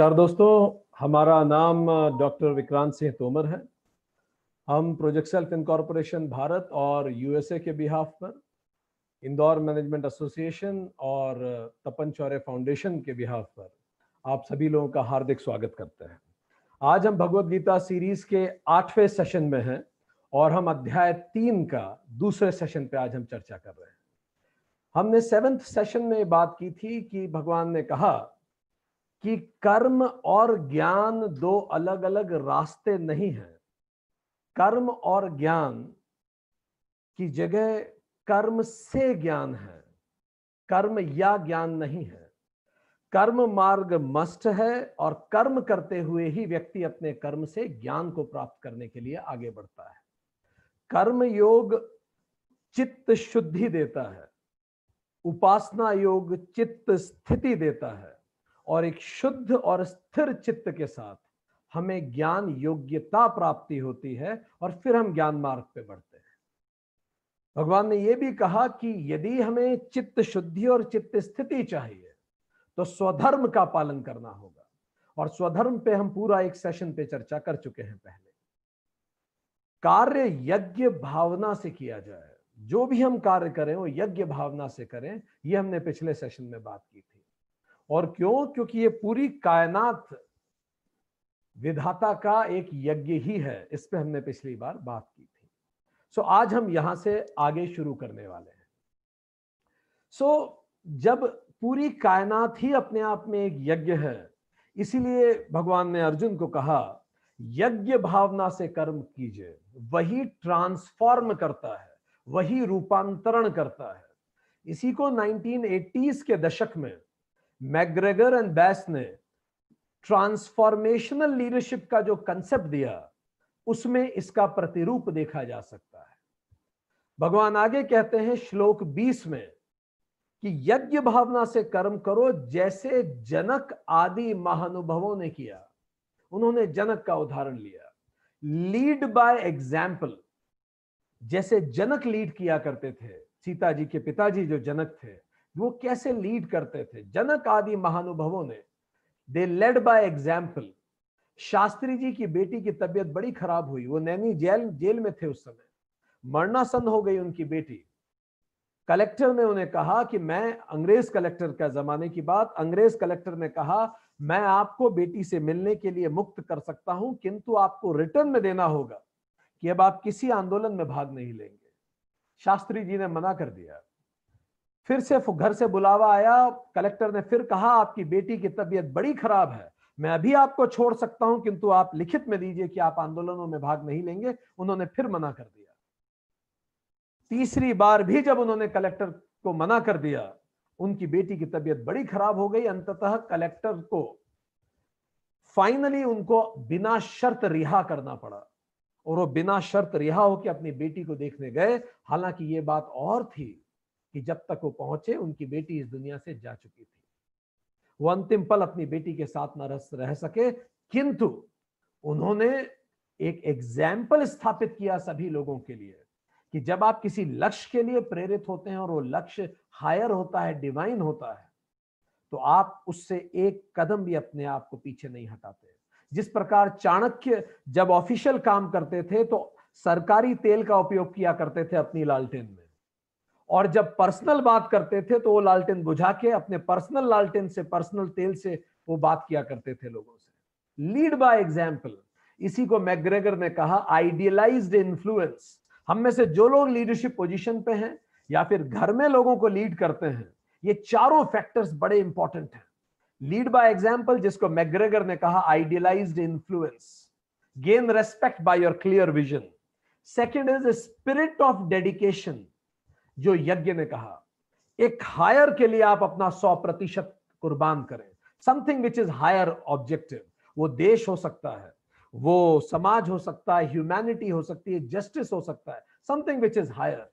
नमस्कार दोस्तों हमारा नाम डॉक्टर विक्रांत सिंह तोमर है हम प्रोजेक्ट सेल्फ इनकॉर्पोरेशन भारत और यूएसए के बिहाफ पर इंदौर मैनेजमेंट एसोसिएशन और तपन चौरे फाउंडेशन के बिहाफ पर आप सभी लोगों का हार्दिक स्वागत करते हैं आज हम भगवत गीता सीरीज के आठवें सेशन में हैं और हम अध्याय तीन का दूसरे सेशन पे आज हम चर्चा कर रहे हैं हमने सेवेंथ सेशन में बात की थी कि भगवान ने कहा कि कर्म और ज्ञान दो अलग अलग रास्ते नहीं हैं कर्म और ज्ञान की जगह कर्म से ज्ञान है कर्म या ज्ञान नहीं है कर्म मार्ग मस्ट है और कर्म करते हुए ही व्यक्ति अपने कर्म से ज्ञान को प्राप्त करने के लिए आगे बढ़ता है कर्म योग चित्त शुद्धि देता है उपासना योग चित्त स्थिति देता है और एक शुद्ध और स्थिर चित्त के साथ हमें ज्ञान योग्यता प्राप्ति होती है और फिर हम ज्ञान मार्ग पे बढ़ते हैं भगवान ने यह भी कहा कि यदि हमें चित्त शुद्धि और चित्त स्थिति चाहिए तो स्वधर्म का पालन करना होगा और स्वधर्म पे हम पूरा एक सेशन पे चर्चा कर चुके हैं पहले कार्य यज्ञ भावना से किया जाए जो भी हम कार्य करें वो यज्ञ भावना से करें यह हमने पिछले सेशन में बात की और क्यों क्योंकि ये पूरी कायनात विधाता का एक यज्ञ ही है इस पे हमने पिछली बार बात की थी सो so, आज हम यहां से आगे शुरू करने वाले हैं सो so, जब पूरी कायनात ही अपने आप में एक यज्ञ है इसीलिए भगवान ने अर्जुन को कहा यज्ञ भावना से कर्म कीजिए वही ट्रांसफॉर्म करता है वही रूपांतरण करता है इसी को 1980s के दशक में मैग्रेगर एंड बैस ने ट्रांसफॉर्मेशनल लीडरशिप का जो कंसेप्ट दिया उसमें इसका प्रतिरूप देखा जा सकता है भगवान आगे कहते हैं श्लोक 20 में कि यज्ञ भावना से कर्म करो जैसे जनक आदि महानुभवों ने किया उन्होंने जनक का उदाहरण लिया लीड बाय एग्जाम्पल जैसे जनक लीड किया करते थे सीता जी के पिताजी जो जनक थे वो कैसे लीड करते थे जनक आदि महानुभवों ने they led by example Shastri ji की बेटी की तबियत बड़ी खराब हुई वो नैनी जेल जेल में थे उस समय मरणासन हो गई उनकी बेटी कलेक्टर ने उन्हें कहा कि मैं अंग्रेज कलेक्टर का जमाने की बात अंग्रेज कलेक्टर ने कहा मैं आपको बेटी से मिलने के लिए मुक्त कर सकता हूं किंतु आपको रिटर्न में देना होगा कि अब आप किसी आंदोलन में भाग नहीं लेंगे शास्त्री जी ने मना कर दिया फिर से घर से बुलावा आया कलेक्टर ने फिर कहा आपकी बेटी की तबीयत बड़ी खराब है मैं अभी आपको छोड़ सकता हूं किंतु आप लिखित में दीजिए कि आप आंदोलनों में भाग नहीं लेंगे उन्होंने फिर मना कर दिया तीसरी बार भी जब उन्होंने कलेक्टर को मना कर दिया उनकी बेटी की तबीयत बड़ी खराब हो गई अंततः कलेक्टर को फाइनली उनको बिना शर्त रिहा करना पड़ा और वो बिना शर्त रिहा होकर अपनी बेटी को देखने गए हालांकि ये बात और थी कि जब तक वो पहुंचे उनकी बेटी इस दुनिया से जा चुकी थी वो अंतिम पल अपनी बेटी के साथ न रह सके किंतु उन्होंने एक एग्जाम्पल स्थापित किया सभी लोगों के लिए कि जब आप किसी लक्ष्य के लिए प्रेरित होते हैं और वो लक्ष्य हायर होता है डिवाइन होता है तो आप उससे एक कदम भी अपने आप को पीछे नहीं हटाते जिस प्रकार चाणक्य जब ऑफिशियल काम करते थे तो सरकारी तेल का उपयोग किया करते थे अपनी लालटेन में और जब पर्सनल बात करते थे तो वो लालटेन बुझा के अपने पर्सनल लालटेन से पर्सनल तेल से वो बात किया करते थे लोगों से लीड बाय एग्जाम्पल इसी को मैग्रेगर ने कहा आइडियलाइज इन्फ्लुएंस हम में से जो लोग लीडरशिप पोजीशन पे हैं या फिर घर में लोगों को लीड करते हैं ये चारों फैक्टर्स बड़े इंपॉर्टेंट हैं लीड बाय एग्जाम्पल जिसको मैग्रेगर ने कहा idealise influence gain respect by your clear vision second is spirit of dedication जो यज्ञ ने कहा एक हायर के लिए आप अपना सौ प्रतिशत कुर्बान करें something which is higher objective वो देश हो सकता है वो समाज हो सकता है ह्यूमैनिटी हो सकती है जस्टिस हो सकता है समथिंग विच इज हायर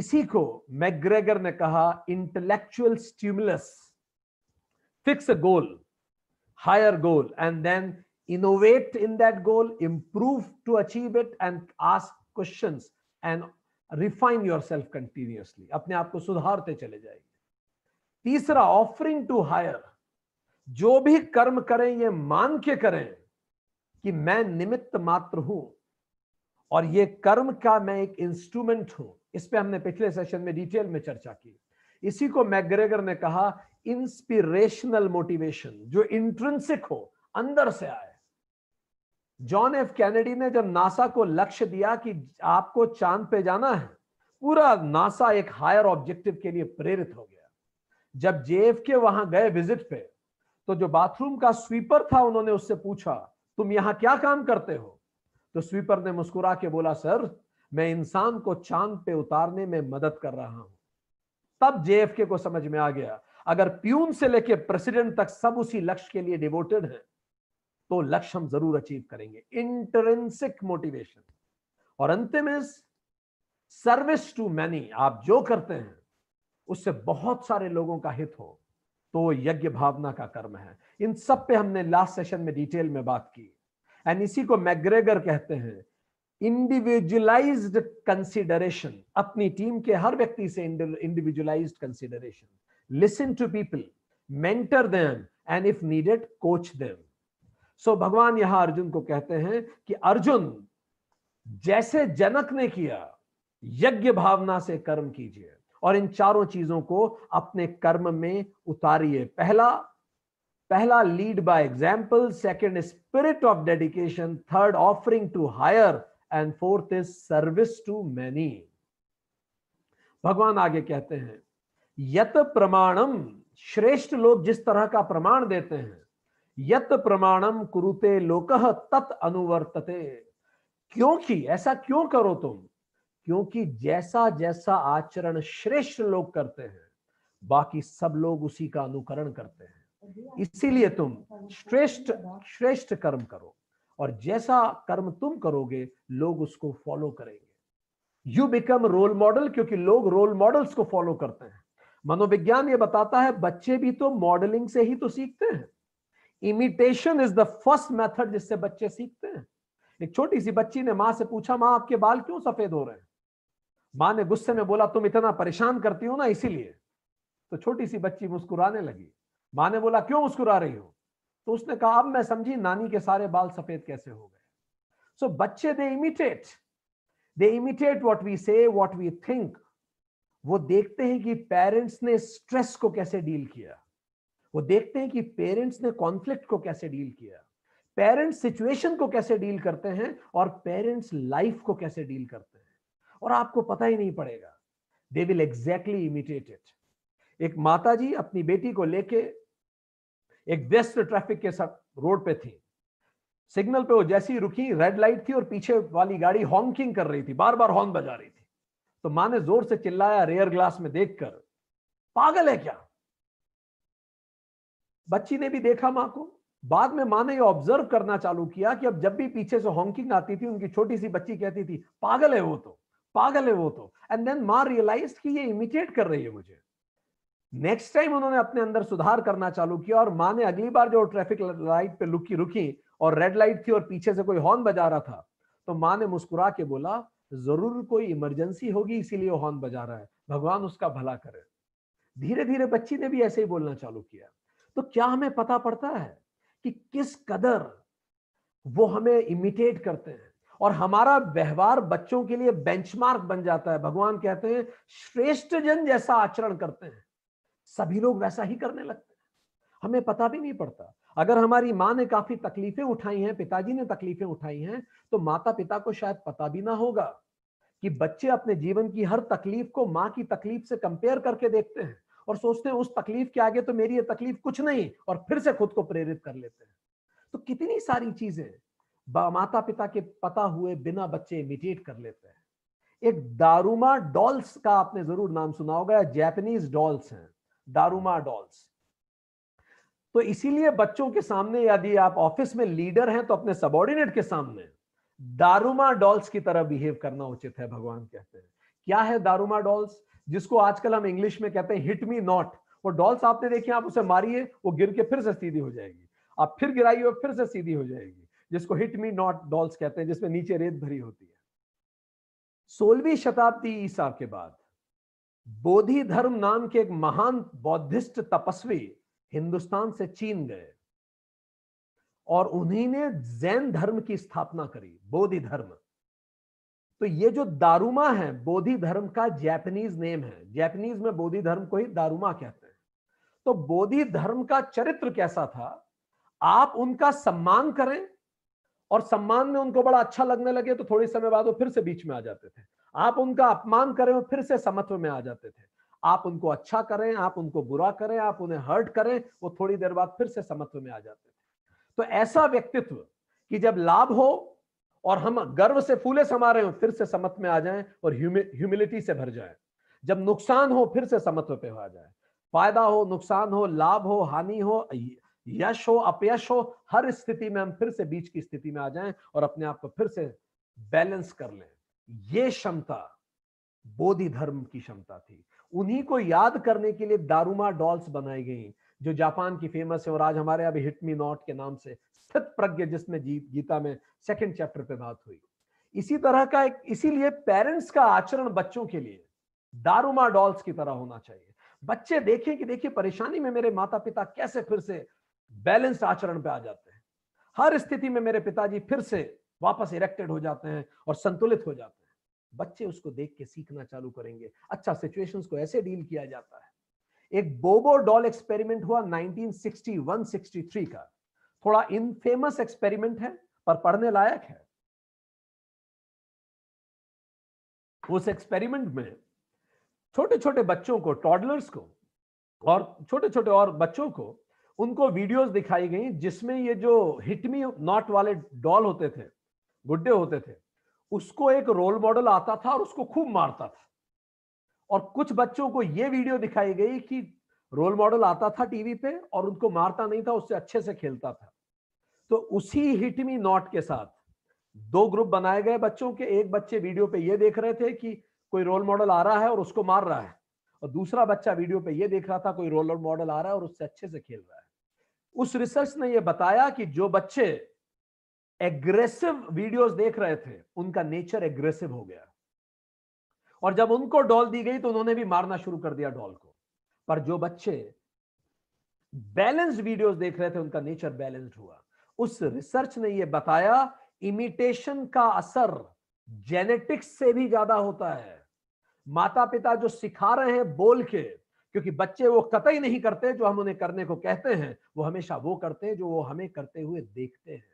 इसी को मैग्रेगर ने कहा intellectual stimulus fix a goal higher goal and then innovate in that goal improve to achieve it and ask questions and refine yourself continuously अपने आप को सुधारते चले जाएंगे तीसरा ऑफरिंग टू हायर जो भी कर्म करें ये मान के करें कि मैं निमित्त मात्र हूं और ये कर्म का मैं एक इंस्ट्रूमेंट हूं इस पे हमने पिछले सेशन में डिटेल में चर्चा की इसी को मैग्रेगर ने कहा इंस्पिरेशनल मोटिवेशन जो इंट्रेंसिक हो अंदर से आए जॉन एफ कैनेडी ने जब नासा को लक्ष्य दिया कि आपको चांद पे जाना है पूरा नासा एक हायर ऑब्जेक्टिव के लिए प्रेरित हो गया जब जेएफ के वहां गए विजिट पे तो जो बाथरूम का स्वीपर था उन्होंने उससे पूछा तुम यहां क्या काम करते हो तो स्वीपर ने मुस्कुरा के बोला सर मैं इंसान को चांद पे उतारने में मदद कर रहा हूं तब जेएफके को समझ में आ गया अगर प्यून से लेके प्रेसिडेंट तक सब उसी लक्ष्य के लिए डिवोटेड है तो लक्ष्य हम जरूर अचीव करेंगे इंटरेंसिक मोटिवेशन और अंतिम इज सर्विस टू मैनी आप जो करते हैं उससे बहुत सारे लोगों का हित हो तो यज्ञ भावना का कर्म है इन सब पे हमने लास्ट सेशन में डिटेल में बात की एंड इसी को मैग्रेगर कहते हैं इंडिविजुअलाइज कंसिडरेशन अपनी टीम के हर व्यक्ति से individualise consideration listen to people mentor them and if needed coach them so भगवान यहां अर्जुन को कहते हैं कि अर्जुन जैसे जनक ने किया यज्ञ भावना से कर्म कीजिए और इन चारों चीजों को अपने कर्म में उतारिए पहला पहला lead by example second spirit of dedication third offering to higher and fourth is service to many भगवान आगे कहते हैं यत प्रमाणम श्रेष्ठ लोग जिस तरह का प्रमाण देते हैं यत प्रमाणम कुरुते लोक तत अनुवर्तते क्योंकि ऐसा क्यों करो तुम क्योंकि जैसा जैसा आचरण श्रेष्ठ लोग करते हैं बाकी सब लोग उसी का अनुकरण करते हैं इसीलिए तुम श्रेष्ठ श्रेष्ठ कर्म करो और जैसा कर्म तुम करोगे लोग उसको फॉलो करेंगे यू बिकम रोल मॉडल क्योंकि लोग रोल मॉडल्स को फॉलो करते हैं मनोविज्ञान ये बताता है बच्चे भी तो मॉडलिंग से ही तो सीखते हैं imitation is the first method जिससे बच्चे सीखते हैं एक छोटी सी बच्ची ने माँ से पूछा माँ आपके बाल क्यों सफेद हो रहे हैं माँ ने गुस्से में बोला तुम इतना परेशान करती हो ना इसीलिए तो छोटी सी बच्ची मुस्कुराने लगी माँ ने बोला क्यों मुस्कुरा रही हो तो उसने कहा अब मैं समझी नानी के सारे बाल सफेद कैसे हो गए सो so, बच्चे they imitate they imitate what we say what we think वो देखते हैं कि पेरेंट्स ने स्ट्रेस को कैसे डील किया वो देखते हैं कि पेरेंट्स ने कॉन्फ्लिक्ट को कैसे डील किया पेरेंट्स सिचुएशन को कैसे डील करते हैं और पेरेंट्स लाइफ को कैसे डील करते हैं और आपको पता ही नहीं पड़ेगा they will exactly imitate it एक माता जी अपनी बेटी को लेके एक व्यस्त ट्रैफिक के साथ रोड पे थी सिग्नल पे वो जैसी रुकी रेड लाइट थी और पीछे वाली गाड़ी हॉन्किंग कर रही थी बार बार हॉर्न बजा रही थी तो माँ ने जोर से चिल्लाया रेयर ग्लास में देखकर पागल है क्या बच्ची ने भी देखा माँ को बाद में माँ ने ये ऑब्जर्व करना चालू किया कि अब जब भी पीछे से हॉन्किंग आती थी उनकी छोटी सी बच्ची कहती थी पागल है वो तो पागल है वो तो एंड देन माँ रियलाइज कि ये इमिटेट कर रही है मुझे नेक्स्ट टाइम उन्होंने अपने अंदर सुधार करना चालू किया और माँ ने अगली बार जो ट्रैफिक लाइट पे लुकी रुकी और रेड लाइट थी और पीछे से कोई हॉर्न बजा रहा था तो माँ ने मुस्कुरा के बोला जरूर कोई इमरजेंसी होगी इसीलिए हॉर्न बजा रहा है भगवान उसका भला करे धीरे धीरे बच्ची ने भी ऐसे ही बोलना चालू किया तो क्या हमें पता पड़ता है कि किस कदर वो हमें इमिटेट करते हैं और हमारा व्यवहार बच्चों के लिए बेंचमार्क बन जाता है भगवान कहते हैं श्रेष्ठ जन जैसा आचरण करते हैं सभी लोग वैसा ही करने लगते हैं हमें पता भी नहीं पड़ता अगर हमारी माँ ने काफी तकलीफें उठाई हैं पिताजी ने तकलीफें उठाई हैं तो माता पिता को शायद पता भी ना होगा कि बच्चे अपने जीवन की हर तकलीफ को माँ की तकलीफ से कंपेयर करके देखते हैं और सोचते हैं उस तकलीफ के आगे तो मेरी ये तकलीफ कुछ नहीं और फिर से खुद को प्रेरित कर लेते हैं तो कितनी सारी चीजें माता पिता के पता हुए बिना बच्चे इमिटेट कर लेते हैं एक दारुमा डॉल्स का आपने जरूर नाम सुना होगा जैपनीज डॉल्स हैं दारुमा डॉल्स तो इसीलिए बच्चों के सामने यदि आप ऑफिस में लीडर हैं तो अपने सबॉर्डिनेट के सामने दारुमा डॉल्स की तरह बिहेव करना उचित है भगवान कहते हैं क्या है दारुमा डॉल्स जिसको आजकल हम इंग्लिश में कहते हैं हिट मी नॉट वो डॉल्स आपने देखिए आप उसे मारिए वो गिर के फिर से सीधी हो जाएगी आप फिर गिराइए और फिर से सीधी हो जाएगी जिसको हिट मी नॉट डॉल्स कहते हैं जिसमें नीचे रेत भरी होती है सोलहवीं शताब्दी ईसा के बाद बोधि धर्म नाम के एक महान बौद्धिस्ट तपस्वी हिंदुस्तान से चीन गए और उन्हीं ने जैन धर्म की स्थापना करी बोधि धर्म तो ये जो दारुमा है बोधि धर्म का जैपनीज नेम है जैपनीज में बोधि धर्म को ही दारुमा कहते हैं तो बोधि धर्म का चरित्र कैसा था आप उनका सम्मान करें और सम्मान में उनको बड़ा अच्छा लगने लगे तो थोड़े समय बाद वो फिर से बीच में आ जाते थे आप उनका अपमान करें और फिर से समत्व में आ जाते थे आप उनको अच्छा करें आप उनको बुरा करें आप उन्हें हर्ट करें वो थोड़ी देर बाद फिर से समत्व में आ जाते थे तो ऐसा व्यक्तित्व कि जब लाभ हो और हम गर्व से फूले समा रहे हो फिर से समत्व में आ जाए और ह्यूमिलिटी से भर जाए जब नुकसान हो फिर से समत्व पे आ जाए फायदा हो नुकसान हो लाभ हो हानि हो यश हो अपयश हो हर स्थिति में हम फिर से बीच की स्थिति में आ जाएं और अपने आप को फिर से बैलेंस कर लें ये क्षमता बोधि धर्म की क्षमता थी उन्हीं को याद करने के लिए दारुमा डॉल्स बनाई गई जो जापान की फेमस है और आज हमारे अभी हिट मी नॉट के नाम से स्थित प्रज्ञ जिसमें जीत गीता में सेकंड चैप्टर पे बात हुई इसी तरह का एक इसीलिए पेरेंट्स का आचरण बच्चों के लिए दारुमा डॉल्स की तरह होना चाहिए बच्चे देखें कि देखिए परेशानी में मेरे माता पिता कैसे फिर से बैलेंस आचरण पे आ जाते हैं हर स्थिति में मेरे पिताजी फिर से वापस इरेक्टेड हो जाते हैं और संतुलित हो जाते हैं बच्चे उसको देख के सीखना चालू करेंगे अच्छा सिचुएशंस को ऐसे डील किया जाता है एक बोबो डॉल एक्सपेरिमेंट हुआ 1961-63 का थोड़ा इनफेमस एक्सपेरिमेंट है पर पढ़ने लायक है उस एक्सपेरिमेंट में छोटे छोटे बच्चों को टॉडलर्स को और छोटे छोटे और बच्चों को उनको वीडियोस दिखाई गई जिसमें ये जो हिटमी नॉट वाले डॉल होते थे गुड्डे होते थे उसको एक रोल मॉडल आता था और उसको खूब मारता था और कुछ बच्चों को ये वीडियो दिखाई गई कि रोल मॉडल आता था टीवी पे और उनको मारता नहीं था उससे अच्छे से खेलता था तो उसी हिट मी नॉट के साथ दो ग्रुप बनाए गए बच्चों के एक बच्चे वीडियो पे ये देख रहे थे कि कोई रोल मॉडल आ रहा है और उसको मार रहा है और दूसरा बच्चा वीडियो पे ये देख रहा था कोई रोल मॉडल आ रहा है और उससे अच्छे से खेल रहा है उस रिसर्च ने ये बताया कि जो बच्चे एग्रेसिव वीडियोस देख रहे थे उनका नेचर एग्रेसिव हो गया और जब उनको डॉल दी गई तो उन्होंने भी मारना शुरू कर दिया डॉल को पर जो बच्चे बैलेंस्ड वीडियोस देख रहे थे उनका नेचर बैलेंस्ड हुआ उस रिसर्च ने यह बताया इमिटेशन का असर जेनेटिक्स से भी ज्यादा होता है माता पिता जो सिखा रहे हैं बोल के क्योंकि बच्चे वो कतई नहीं करते जो हम उन्हें करने को कहते हैं वो हमेशा वो करते हैं जो वो हमें करते हुए देखते हैं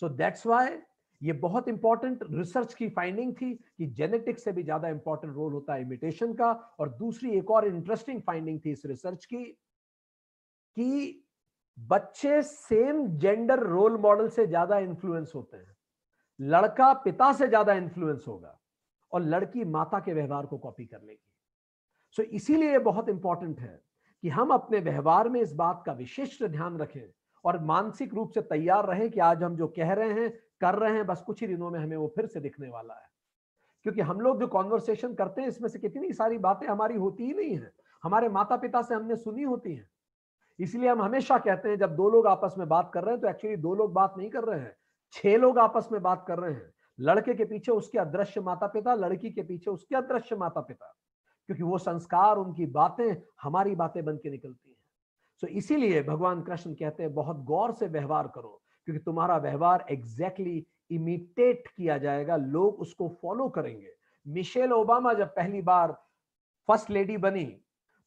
सो दैट्स वाई ये बहुत इंपॉर्टेंट रिसर्च की फाइंडिंग थी कि जेनेटिक्स से भी ज्यादा इंपॉर्टेंट रोल होता है इमिटेशन का और दूसरी एक और इंटरेस्टिंग फाइंडिंग थी इस रिसर्च की कि बच्चे सेम जेंडर रोल मॉडल से ज्यादा इन्फ्लुएंस होते हैं लड़का पिता से ज्यादा इन्फ्लुएंस होगा और लड़की माता के व्यवहार को कॉपी कर लेगी सो इसीलिए बहुत इंपॉर्टेंट है कि हम अपने व्यवहार में इस बात का विशिष्ट ध्यान रखें और मानसिक रूप से तैयार रहे कि आज हम जो कह रहे हैं कर रहे हैं बस कुछ ही दिनों में हमें वो फिर से दिखने वाला है क्योंकि हम लोग जो कॉन्वर्सेशन करते हैं इसमें से कितनी सारी बातें हमारी होती ही नहीं है हमारे माता पिता से हमने सुनी होती हैं इसलिए हम हमेशा कहते हैं जब दो लोग आपस में बात कर रहे हैं तो एक्चुअली दो लोग बात नहीं कर रहे हैं छह लोग आपस में बात कर रहे हैं लड़के के पीछे उसके अदृश्य माता पिता लड़की के पीछे उसके अदृश्य माता पिता क्योंकि वो संस्कार उनकी बातें हमारी बातें बन के निकलती हैं सो so, इसीलिए भगवान कृष्ण कहते हैं बहुत गौर से व्यवहार करो क्योंकि तुम्हारा व्यवहार एग्जैक्टली इमिटेट किया जाएगा लोग उसको फॉलो करेंगे मिशेल ओबामा जब पहली बार फर्स्ट लेडी बनी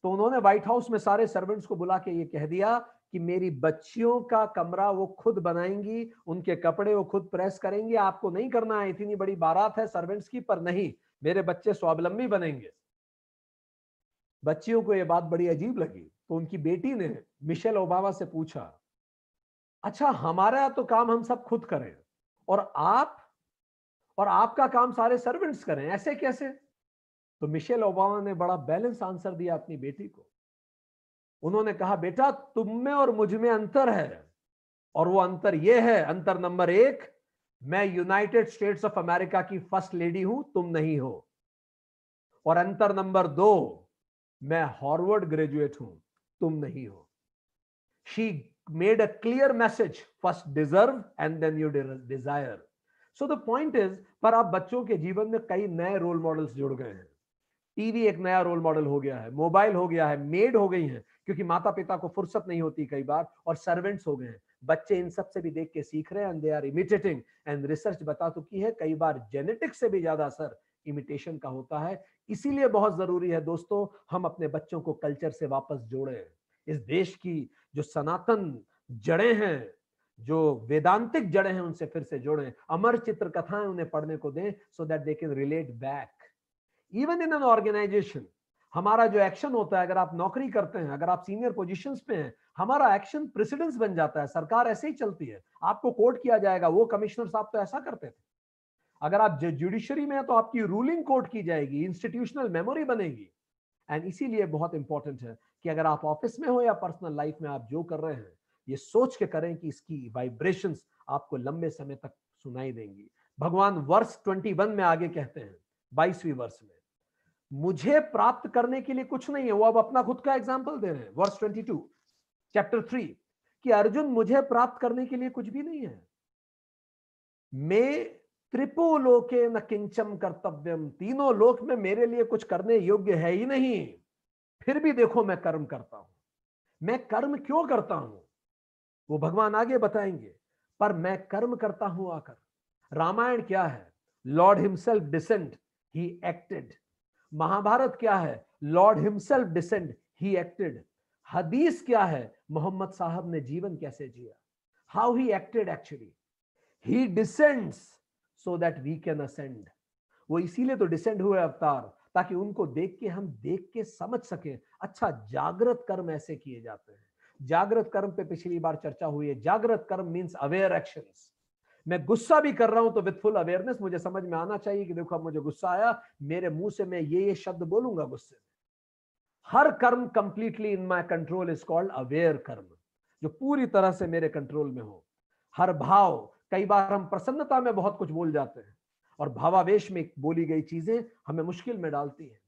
तो उन्होंने व्हाइट हाउस में सारे सर्वेंट्स को बुला के ये कह दिया कि मेरी बच्चियों का कमरा वो खुद बनाएंगी उनके कपड़े वो खुद प्रेस करेंगे आपको नहीं करना है इतनी बड़ी बारात है सर्वेंट्स की पर नहीं मेरे बच्चे स्वावलंबी बनेंगे बच्चियों को ये बात बड़ी अजीब लगी तो उनकी बेटी ने मिशेल ओबामा से पूछा अच्छा हमारा तो काम हम सब खुद करें और आप और आपका काम सारे सर्वेंट्स करें ऐसे कैसे तो मिशेल ओबामा ने बड़ा बैलेंस आंसर दिया अपनी बेटी को उन्होंने कहा बेटा तुम में और मुझ में अंतर है और वो अंतर ये है अंतर नंबर एक मैं यूनाइटेड स्टेट्स ऑफ अमेरिका की फर्स्ट लेडी हूं तुम नहीं हो और अंतर नंबर दो मैं हॉर्वर्ड ग्रेजुएट हूं तुम नहीं हो she made a clear message first deserve and then you desire so the point is पर आप बच्चों के जीवन में कई नए रोल मॉडल्स जुड़ गए हैं टीवी एक नया रोल मॉडल हो गया है मोबाइल हो गया है मेड हो गई है क्योंकि माता पिता को फुर्सत नहीं होती कई बार और सर्वेंट्स हो गए हैं बच्चे इन सब से भी देख के सीख रहे हैं they are imitating and research बता चुकी तो है कई बार जेनेटिक्स से भी ज्यादा असर इमिटेशन का होता है इसीलिए बहुत जरूरी है दोस्तों हम अपने बच्चों को कल्चर से वापस जोड़े इस देश की जो सनातन जड़े हैं जो वेदांतिक जड़े हैं उनसे फिर से जोड़े अमर चित्र कथाएं उन्हें पढ़ने को दें so that they can relate back even in an organisation हमारा जो एक्शन होता है अगर आप नौकरी करते हैं अगर आप सीनियर पोजीशंस पे हैं हमारा एक्शन प्रेसिडेंस बन जाता है सरकार ऐसे ही चलती है आपको कोर्ट किया जाएगा वो कमिश्नर साहब तो ऐसा करते थे अगर आप जुडिशरी में है तो आपकी रूलिंग कोर्ट की जाएगी इंस्टीट्यूशनल मेमोरी बनेगी एंड इसीलिए बहुत इंपॉर्टेंट है कि अगर आप ऑफिस में हो या पर्सनल लाइफ में आप जो कर रहे हैं ये सोच के करें कि इसकी वाइब्रेशन आपको लंबे समय तक सुनाई देंगी भगवान वर्ष 21 में आगे कहते हैं बाईसवीं वर्ष में मुझे प्राप्त करने के लिए कुछ नहीं है वो अब अपना खुद का एग्जाम्पल दे रहे हैं वर्ष टू चैप्टर थ्री कि अर्जुन मुझे प्राप्त करने के लिए कुछ भी नहीं है मैं त्रिपुलोके न किंचम कर्तव्यम तीनों लोक में मेरे लिए कुछ करने योग्य है ही नहीं फिर भी देखो मैं कर्म करता हूं मैं कर्म क्यों करता हूं वो भगवान आगे बताएंगे पर मैं कर्म करता हूं आकर रामायण क्या है lord himself descent he acted Mahabharat क्या है lord himself descend he acted हदीस क्या है मोहम्मद साहब ने जीवन कैसे जिया how he acted actually he descends so that we can ascend वो इसीलिए तो डिसेंड हुए अवतार ताकि उनको देख के हम देख के समझ सके अच्छा जागृत कर्म ऐसे किए जाते हैं जागृत कर्म पे पिछली बार चर्चा हुई है जागृत कर्म मीन्स अवेयर एक्शंस मैं गुस्सा भी कर रहा हूं तो विद फुल अवेयरनेस मुझे समझ में आना चाहिए कि देखो अब मुझे गुस्सा आया मेरे मुंह से मैं ये ये शब्द बोलूंगा गुस्से में हर कर्म completely in my control is called aware कर्म जो पूरी तरह से मेरे कंट्रोल में हो हर भाव कई बार हम प्रसन्नता में बहुत कुछ बोल जाते हैं और भावावेश में बोली गई चीजें हमें मुश्किल में डालती है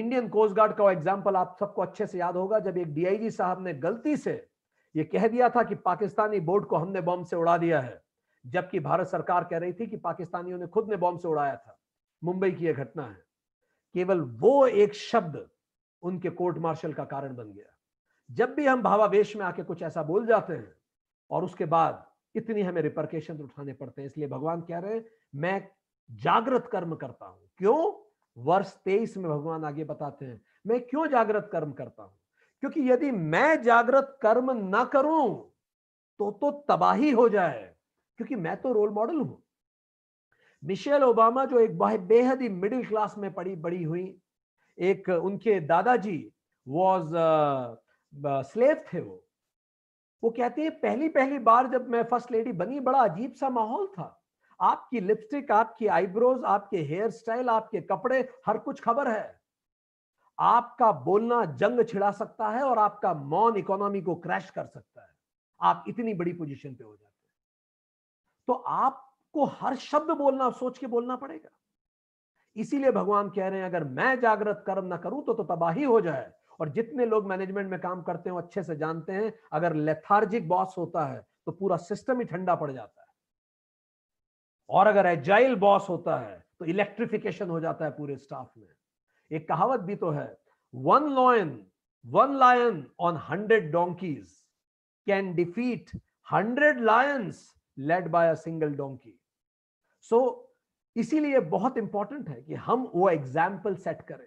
इंडियन कोस्ट गार्ड का एग्जाम्पल आप सबको अच्छे से याद होगा जब एक डीआईजी साहब ने गलती से ये कह दिया था कि पाकिस्तानी बोर्ड को हमने बॉम्ब से उड़ा दिया है जबकि भारत सरकार कह रही थी कि पाकिस्तानियों ने खुद ने बॉम्ब से उड़ाया था मुंबई की यह घटना है केवल वो एक शब्द उनके कोर्ट मार्शल का कारण बन गया जब भी हम भावावेश में आके कुछ ऐसा बोल जाते हैं और उसके बाद इतनी हमें रिपरकेशन उठाने पड़ते हैं इसलिए भगवान कह रहे हैं मैं जागृत कर्म करता हूं क्यों वर्ष तेईस में भगवान आगे बताते हैं मैं क्यों जागृत कर्म करता हूं क्योंकि यदि मैं जागृत कर्म ना करूं तो तो तबाही हो जाए क्योंकि मैं तो रोल मॉडल हूं मिशेल ओबामा जो एक बेहद ही मिडिल क्लास में पड़ी बड़ी हुई एक उनके दादाजी वॉज स्लेव uh, uh, थे वो वो कहती है पहली पहली बार जब मैं फर्स्ट लेडी बनी बड़ा अजीब सा माहौल था आपकी लिपस्टिक आपकी आईब्रोज आपके हेयर स्टाइल आपके कपड़े हर कुछ खबर है आपका बोलना जंग छिड़ा सकता है और आपका मौन इकोनॉमी को क्रैश कर सकता है आप इतनी बड़ी पोजीशन पे हो जाए तो आपको हर शब्द बोलना सोच के बोलना पड़ेगा इसीलिए भगवान कह रहे हैं अगर मैं जागृत कर्म ना करूं तो, तो तबाही हो जाए और जितने लोग मैनेजमेंट में काम करते हैं अच्छे से जानते हैं अगर लेथार्जिक बॉस होता है तो पूरा सिस्टम ही ठंडा पड़ जाता है और अगर एजाइल बॉस होता है तो इलेक्ट्रिफिकेशन हो जाता है पूरे स्टाफ में एक कहावत भी तो है one lion one lion on hundred donkeys can defeat hundred lions led by a single donkey so इसीलिए बहुत इंपॉर्टेंट है कि हम वो एग्जाम्पल सेट करें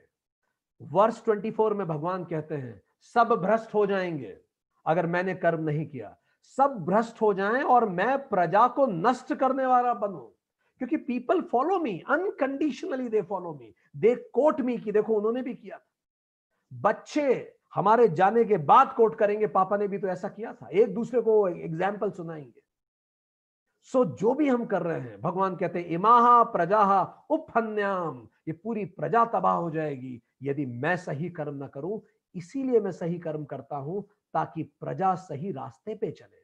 वर्ष 24 में भगवान कहते हैं सब भ्रष्ट हो जाएंगे अगर मैंने कर्म नहीं किया सब भ्रष्ट हो जाएं और मैं प्रजा को नष्ट करने वाला बनूं क्योंकि people follow me unconditionally they follow me they quote me कि देखो उन्होंने भी किया था बच्चे हमारे जाने के बाद कोट करेंगे पापा ने भी तो ऐसा किया था एक दूसरे को एग्जाम्पल सुनाएंगे सो जो भी हम कर रहे हैं भगवान कहते हैं इमाहा प्रजाहा उपन्याम ये पूरी प्रजा तबाह हो जाएगी यदि मैं सही कर्म ना करूं इसीलिए मैं सही कर्म करता हूं ताकि प्रजा सही रास्ते पे चले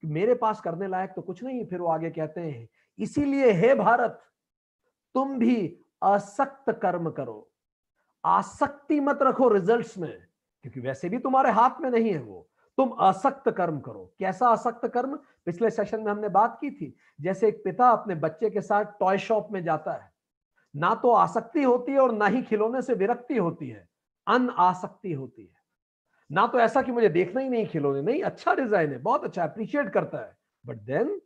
कि मेरे पास करने लायक तो कुछ नहीं फिर वो आगे कहते हैं इसीलिए हे भारत तुम भी असक्त कर्म करो आसक्ति मत रखो रिजल्ट्स में क्योंकि वैसे भी तुम्हारे हाथ में नहीं है वो तुम असक्त कर्म करो कैसा असक्त कर्म पिछले सेशन में हमने बात की थी जैसे एक पिता अपने बच्चे के साथ टॉय शॉप में जाता है ना तो आसक्ति होती है और ना ही खिलौने से विरक्ति होती है अन आसक्ति होती है ना तो ऐसा कि मुझे देखना ही नहीं खिलौने नहीं अच्छा डिजाइन है बहुत अच्छा अप्रिशिएट करता है बट देन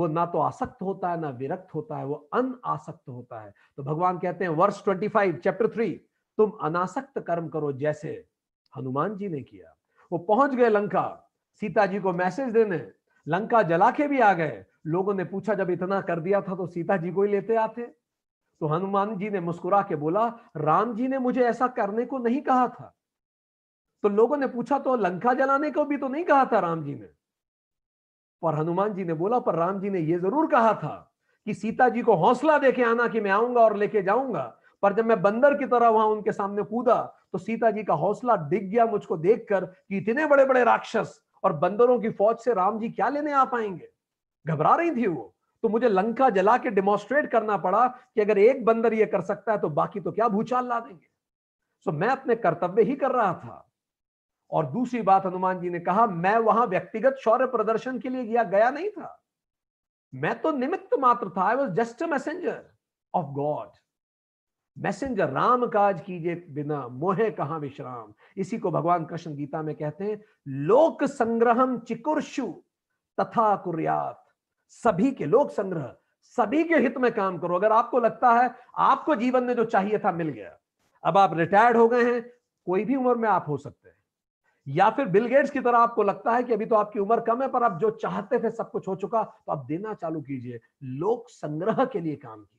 वो ना तो आसक्त होता है ना विरक्त होता है वो अन आसक्त होता है तो भगवान कहते हैं वर्ष फाइव चैप्टर थ्री तुम अनासक्त कर्म करो जैसे हनुमान जी ने किया वो पहुंच गए लंका सीता जी को मैसेज देने लंका जला के भी आ गए लोगों ने पूछा जब इतना कर दिया था तो सीता जी को ही लेते आते तो हनुमान जी ने मुस्कुरा के बोला राम जी ने मुझे ऐसा करने को नहीं कहा था तो लोगों ने पूछा तो लंका जलाने को भी तो नहीं कहा था राम जी ने पर हनुमान जी ने बोला पर राम जी ने यह जरूर कहा था कि सीता जी को हौसला देके आना कि मैं आऊंगा और लेके जाऊंगा पर जब मैं बंदर की तरह वहां उनके सामने कूदा तो सीता जी का हौसला डिग गया मुझको देखकर कि इतने बड़े बड़े राक्षस और बंदरों की फौज से राम जी क्या लेने आ पाएंगे घबरा रही थी वो तो मुझे लंका जला के डेमोस्ट्रेट करना पड़ा कि अगर एक बंदर ये कर सकता है तो बाकी तो क्या भूचाल ला देंगे सो मैं अपने कर्तव्य ही कर रहा था और दूसरी बात हनुमान जी ने कहा मैं वहां व्यक्तिगत शौर्य प्रदर्शन के लिए गया, गया नहीं था मैं तो निमित्त मात्र था I was just a messenger of God messenger Ram काज कीजिए बिना मोहे कहा विश्राम इसी को भगवान कृष्ण गीता में कहते हैं लोक संग्रहम चिकुर्षु तथा कुर्यात सभी के लोक संग्रह सभी के हित में काम करो अगर आपको लगता है आपको जीवन में जो चाहिए था मिल गया अब आप रिटायर्ड हो गए हैं कोई भी उम्र में आप हो सकते हैं या फिर बिल गेट्स की तरह आपको लगता है कि अभी तो आपकी उम्र कम है पर आप जो चाहते थे सब कुछ हो चुका तो आप देना चालू कीजिए लोक संग्रह के लिए काम कीजिए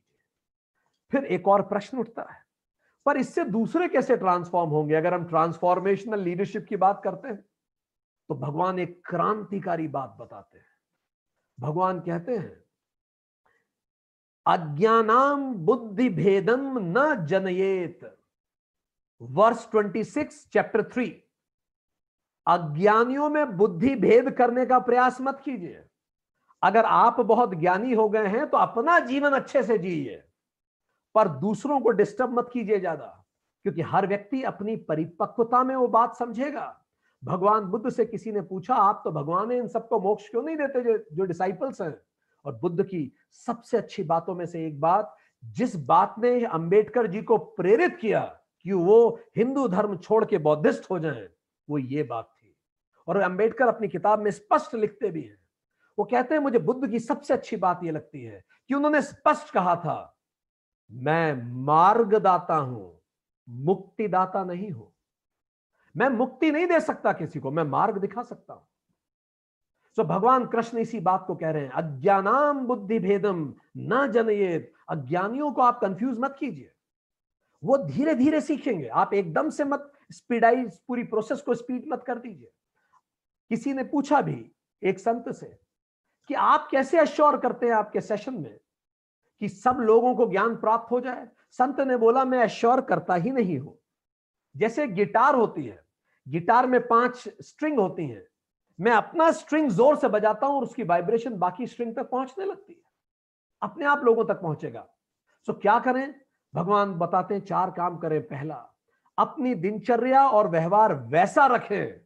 फिर एक और प्रश्न उठता है पर इससे दूसरे कैसे ट्रांसफॉर्म होंगे अगर हम ट्रांसफॉर्मेशनल लीडरशिप की बात करते हैं तो भगवान एक क्रांतिकारी बात बताते हैं भगवान कहते हैं अज्ञानाम बुद्धि भेदम न जनयेत वर्ष 26 चैप्टर थ्री अज्ञानियों में बुद्धि भेद करने का प्रयास मत कीजिए अगर आप बहुत ज्ञानी हो गए हैं तो अपना जीवन अच्छे से जी पर दूसरों को डिस्टर्ब मत कीजिए ज्यादा क्योंकि हर व्यक्ति अपनी परिपक्वता में वो बात समझेगा भगवान बुद्ध से किसी ने पूछा आप तो भगवान इन सबको मोक्ष क्यों नहीं देते जो जो डिसाइपल्स हैं और बुद्ध की सबसे अच्छी बातों में से एक बात जिस बात ने अंबेडकर जी को प्रेरित किया कि वो हिंदू धर्म छोड़ के बौद्धिस्ट हो जाएं वो ये बात थी और अंबेडकर अपनी किताब में स्पष्ट लिखते भी हैं वो कहते हैं मुझे बुद्ध की सबसे अच्छी बात ये लगती है कि उन्होंने स्पष्ट कहा था मैं मार्गदाता हूं मुक्तिदाता नहीं हूं मैं मुक्ति नहीं दे सकता किसी को मैं मार्ग दिखा सकता हूं सो so, भगवान कृष्ण इसी बात को कह रहे हैं अज्ञानाम बुद्धि भेदम न जनयेत अज्ञानियों को आप कंफ्यूज मत कीजिए वो धीरे धीरे सीखेंगे आप एकदम से मत स्पीडाइज पूरी प्रोसेस को स्पीड मत कर दीजिए किसी ने पूछा भी एक संत से कि आप कैसे अश्योर करते हैं आपके सेशन में कि सब लोगों को ज्ञान प्राप्त हो जाए संत ने बोला मैं अश्योर करता ही नहीं हूं जैसे गिटार होती है गिटार में पांच स्ट्रिंग होती हैं मैं अपना स्ट्रिंग जोर से बजाता हूं और उसकी वाइब्रेशन बाकी स्ट्रिंग तक पहुंचने लगती है अपने आप लोगों तक पहुंचेगा सो तो क्या करें भगवान बताते हैं चार काम करें पहला अपनी दिनचर्या और व्यवहार वैसा रखें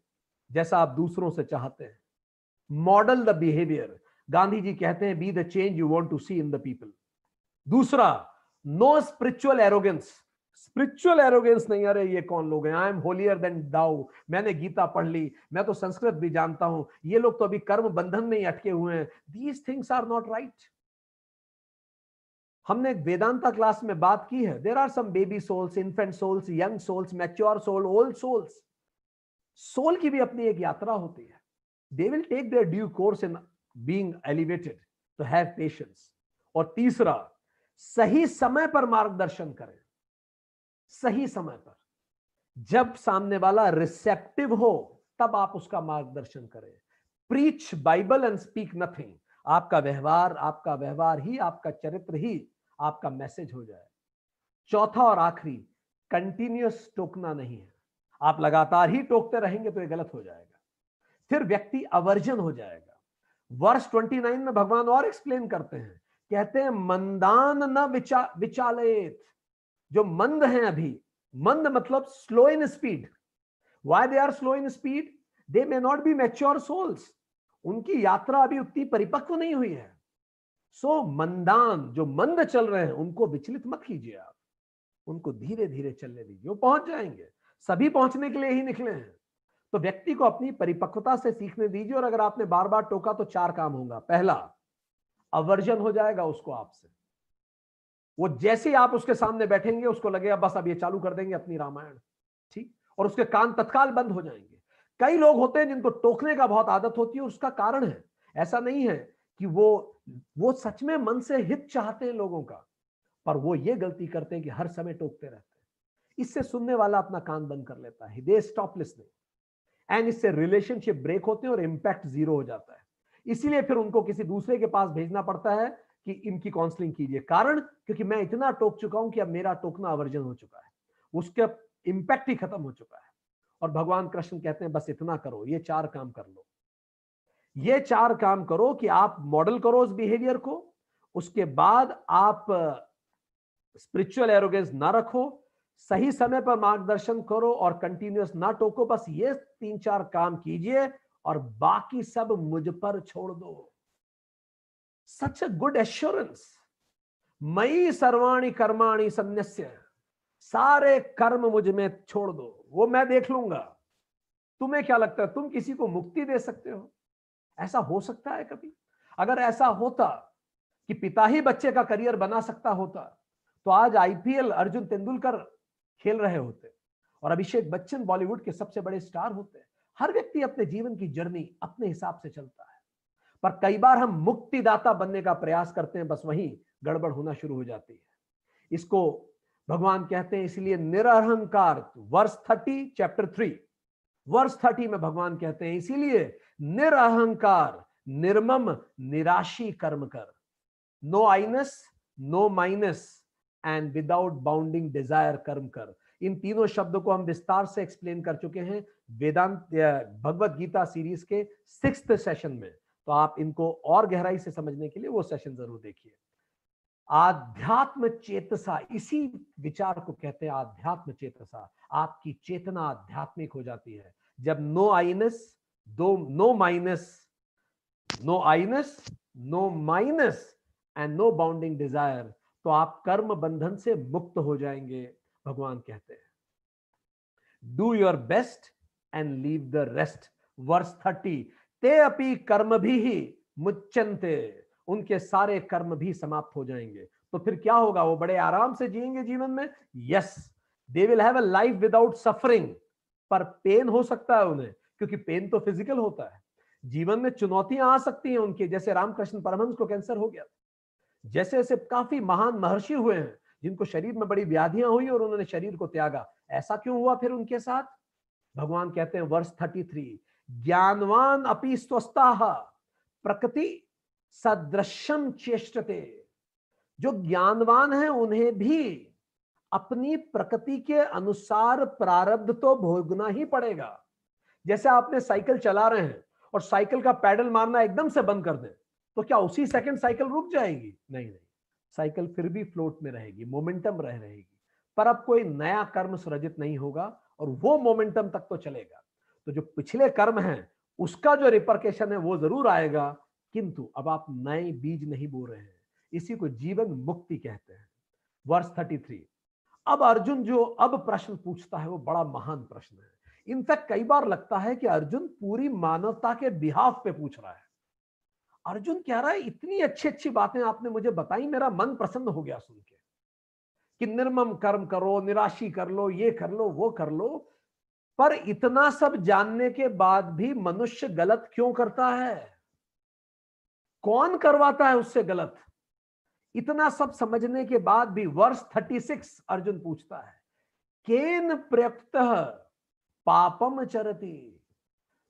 जैसा आप दूसरों से चाहते हैं model the behaviour Gandhi ji कहते हैं be the change you want to see in the people दूसरा no spiritual arrogance spiritual arrogance नहीं अरे ये कौन लोग हैं आई एम होलियर देन डाउ मैंने गीता पढ़ ली मैं तो संस्कृत भी जानता हूं ये लोग तो अभी कर्म बंधन में ही अटके हुए हैं these things are not right हमने वेदांता क्लास में बात की है there are some baby souls infant souls young souls mature soul old souls soul की भी अपनी एक यात्रा होती है they will take their due course in being elevated to have patience और तीसरा सही समय पर मार्गदर्शन करें सही समय पर जब सामने वाला रिसेप्टिव हो तब आप उसका मार्गदर्शन करें preach Bible and speak nothing आपका व्यवहार आपका व्यवहार ही आपका चरित्र ही आपका मैसेज हो जाए चौथा और आखिरी कंटिन्यूस टोकना नहीं है आप लगातार ही टोकते रहेंगे तो ये गलत हो जाएगा फिर व्यक्ति अवर्जन हो जाएगा वर्ष 29 में भगवान और एक्सप्लेन करते हैं कहते हैं मंदान न विचा विचालित जो मंद हैं अभी मंद मतलब slow in speed why they are slow in speed they may not be mature souls उनकी यात्रा अभी उतनी परिपक्व नहीं हुई है सो so, मंदान जो मंद चल रहे हैं उनको विचलित मत कीजिए आप उनको धीरे धीरे चलने दीजिए वो पहुंच जाएंगे सभी पहुंचने के लिए ही निकले हैं तो व्यक्ति को अपनी परिपक्वता से सीखने दीजिए और अगर आपने बार बार टोका तो चार काम होगा पहला अवर्जन हो जाएगा उसको आपसे वो जैसे ही आप उसके सामने बैठेंगे उसको लगेगा बस अब ये चालू कर देंगे अपनी रामायण ठीक और उसके कान तत्काल बंद हो जाएंगे कई लोग होते हैं जिनको टोकने का बहुत आदत होती है उसका कारण है ऐसा नहीं है कि वो वो सच में मन से हित चाहते हैं लोगों का पर वो ये गलती करते हैं कि हर समय टोकते रहते हैं इससे सुनने वाला अपना कान बंद कर लेता है दे स्टॉप लिसनिंग एंड इससे रिलेशनशिप ब्रेक होते हैं और इम्पैक्ट जीरो हो जाता है इसीलिए फिर उनको किसी दूसरे के पास भेजना पड़ता है कि इनकी काउंसलिंग कीजिए कारण क्योंकि मैं इतना टोक चुका हूं कि अब मेरा टोकना अवर्जन हो चुका है उसका इंपैक्ट ही खत्म हो चुका है और भगवान कृष्ण कहते हैं बस इतना करो ये चार काम कर लो ये चार काम करो कि आप मॉडल करो उस बिहेवियर को उसके बाद आप स्पिरिचुअल एरोगेंस ना रखो सही समय पर मार्गदर्शन करो और कंटिन्यूस ना टोको बस ये तीन चार काम कीजिए और बाकी सब मुझ पर छोड़ दो सच अ गुड एश्योरेंस मई सर्वाणी कर्माणी संन्यास्य सारे कर्म मुझ में छोड़ दो वो मैं देख लूंगा तुम्हें क्या लगता है तुम किसी को मुक्ति दे सकते हो ऐसा हो सकता है कभी अगर ऐसा होता कि पिता ही बच्चे का करियर बना सकता होता तो आज आईपीएल अर्जुन तेंदुलकर खेल रहे होते और अभिषेक बच्चन बॉलीवुड के सबसे बड़े स्टार होते हैं हर व्यक्ति अपने जीवन की जर्नी अपने हिसाब से चलता है पर कई बार हम मुक्तिदाता बनने का प्रयास करते हैं बस वहीं गड़बड़ होना शुरू हो जाती है इसको भगवान कहते हैं इसलिए निरहंकार verse thirty chapter three verse thirty में भगवान कहते हैं इसीलिए निरहंकार निर्मम निराशी कर्म कर no Iness no mineness and without bounding desire कर्म कर इन तीनों शब्दों को हम विस्तार से एक्सप्लेन कर चुके हैं वेदांत भगवत गीता सीरीज के सिक्स सेशन में तो आप इनको और गहराई से समझने के लिए वो सेशन जरूर देखिए आध्यात्म चेतसा इसी विचार को कहते हैं आध्यात्म चेतसा आपकी चेतना आध्यात्मिक हो जाती है जब नो आइनस दो no mineness no Iness no mineness and no bounding desire तो आप कर्म बंधन से मुक्त हो जाएंगे भगवान कहते हैं do your best and leave the rest verse thirty ते अपी कर्म भी ही मुच्चनते उनके सारे कर्म भी समाप्त हो जाएंगे तो फिर क्या होगा वो बड़े आराम से जिएंगे जीवन में yes they will have a life without suffering पर पेन हो सकता है उन्हें क्योंकि पेन तो फिजिकल होता है जीवन में चुनौतियां आ सकती हैं उनके जैसे रामकृष्ण परमहंस को कैंसर हो गया जैसे जैसे काफी महान महर्षि हुए हैं जिनको शरीर में बड़ी व्याधियां हुई और उन्होंने शरीर को त्यागा ऐसा क्यों हुआ फिर उनके साथ भगवान कहते हैं वर्ष थर्टी थ्री ज्ञानवान अपी स्वस्थ प्रकृति सदृशम चेष्टते जो ज्ञानवान है उन्हें भी अपनी प्रकृति के अनुसार प्रारब्ध तो भोगना ही पड़ेगा जैसे आपने साइकिल चला रहे हैं और साइकिल का पैडल मारना एकदम से बंद कर दे तो क्या उसी सेकंड साइकिल रुक जाएगी नहीं नहीं साइकिल फिर भी फ्लोट में रहेगी मोमेंटम रह रहेगी पर अब कोई नया कर्म सृजित नहीं होगा और वो मोमेंटम तक तो चलेगा तो जो पिछले कर्म है उसका जो रिपरकेशन है वो जरूर आएगा किंतु अब आप नए बीज नहीं बो रहे हैं इसी को जीवन मुक्ति कहते हैं वर्ष थर्टी थ्री अब अर्जुन जो अब प्रश्न पूछता है वो बड़ा महान प्रश्न है इनफैक्ट कई बार लगता है कि अर्जुन पूरी मानवता के बिहाफ पे पूछ रहा है अर्जुन कह रहा है इतनी अच्छी अच्छी बातें आपने मुझे बताई मेरा मन प्रसन्न हो गया सुन के कि निर्मम कर्म करो निराशी कर लो ये कर लो वो कर लो पर इतना सब जानने के बाद भी मनुष्य गलत क्यों करता है कौन करवाता है उससे गलत इतना सब समझने के बाद भी वर्ष थर्टी सिक्स अर्जुन पूछता है केन प्रयुक्त पापम चरती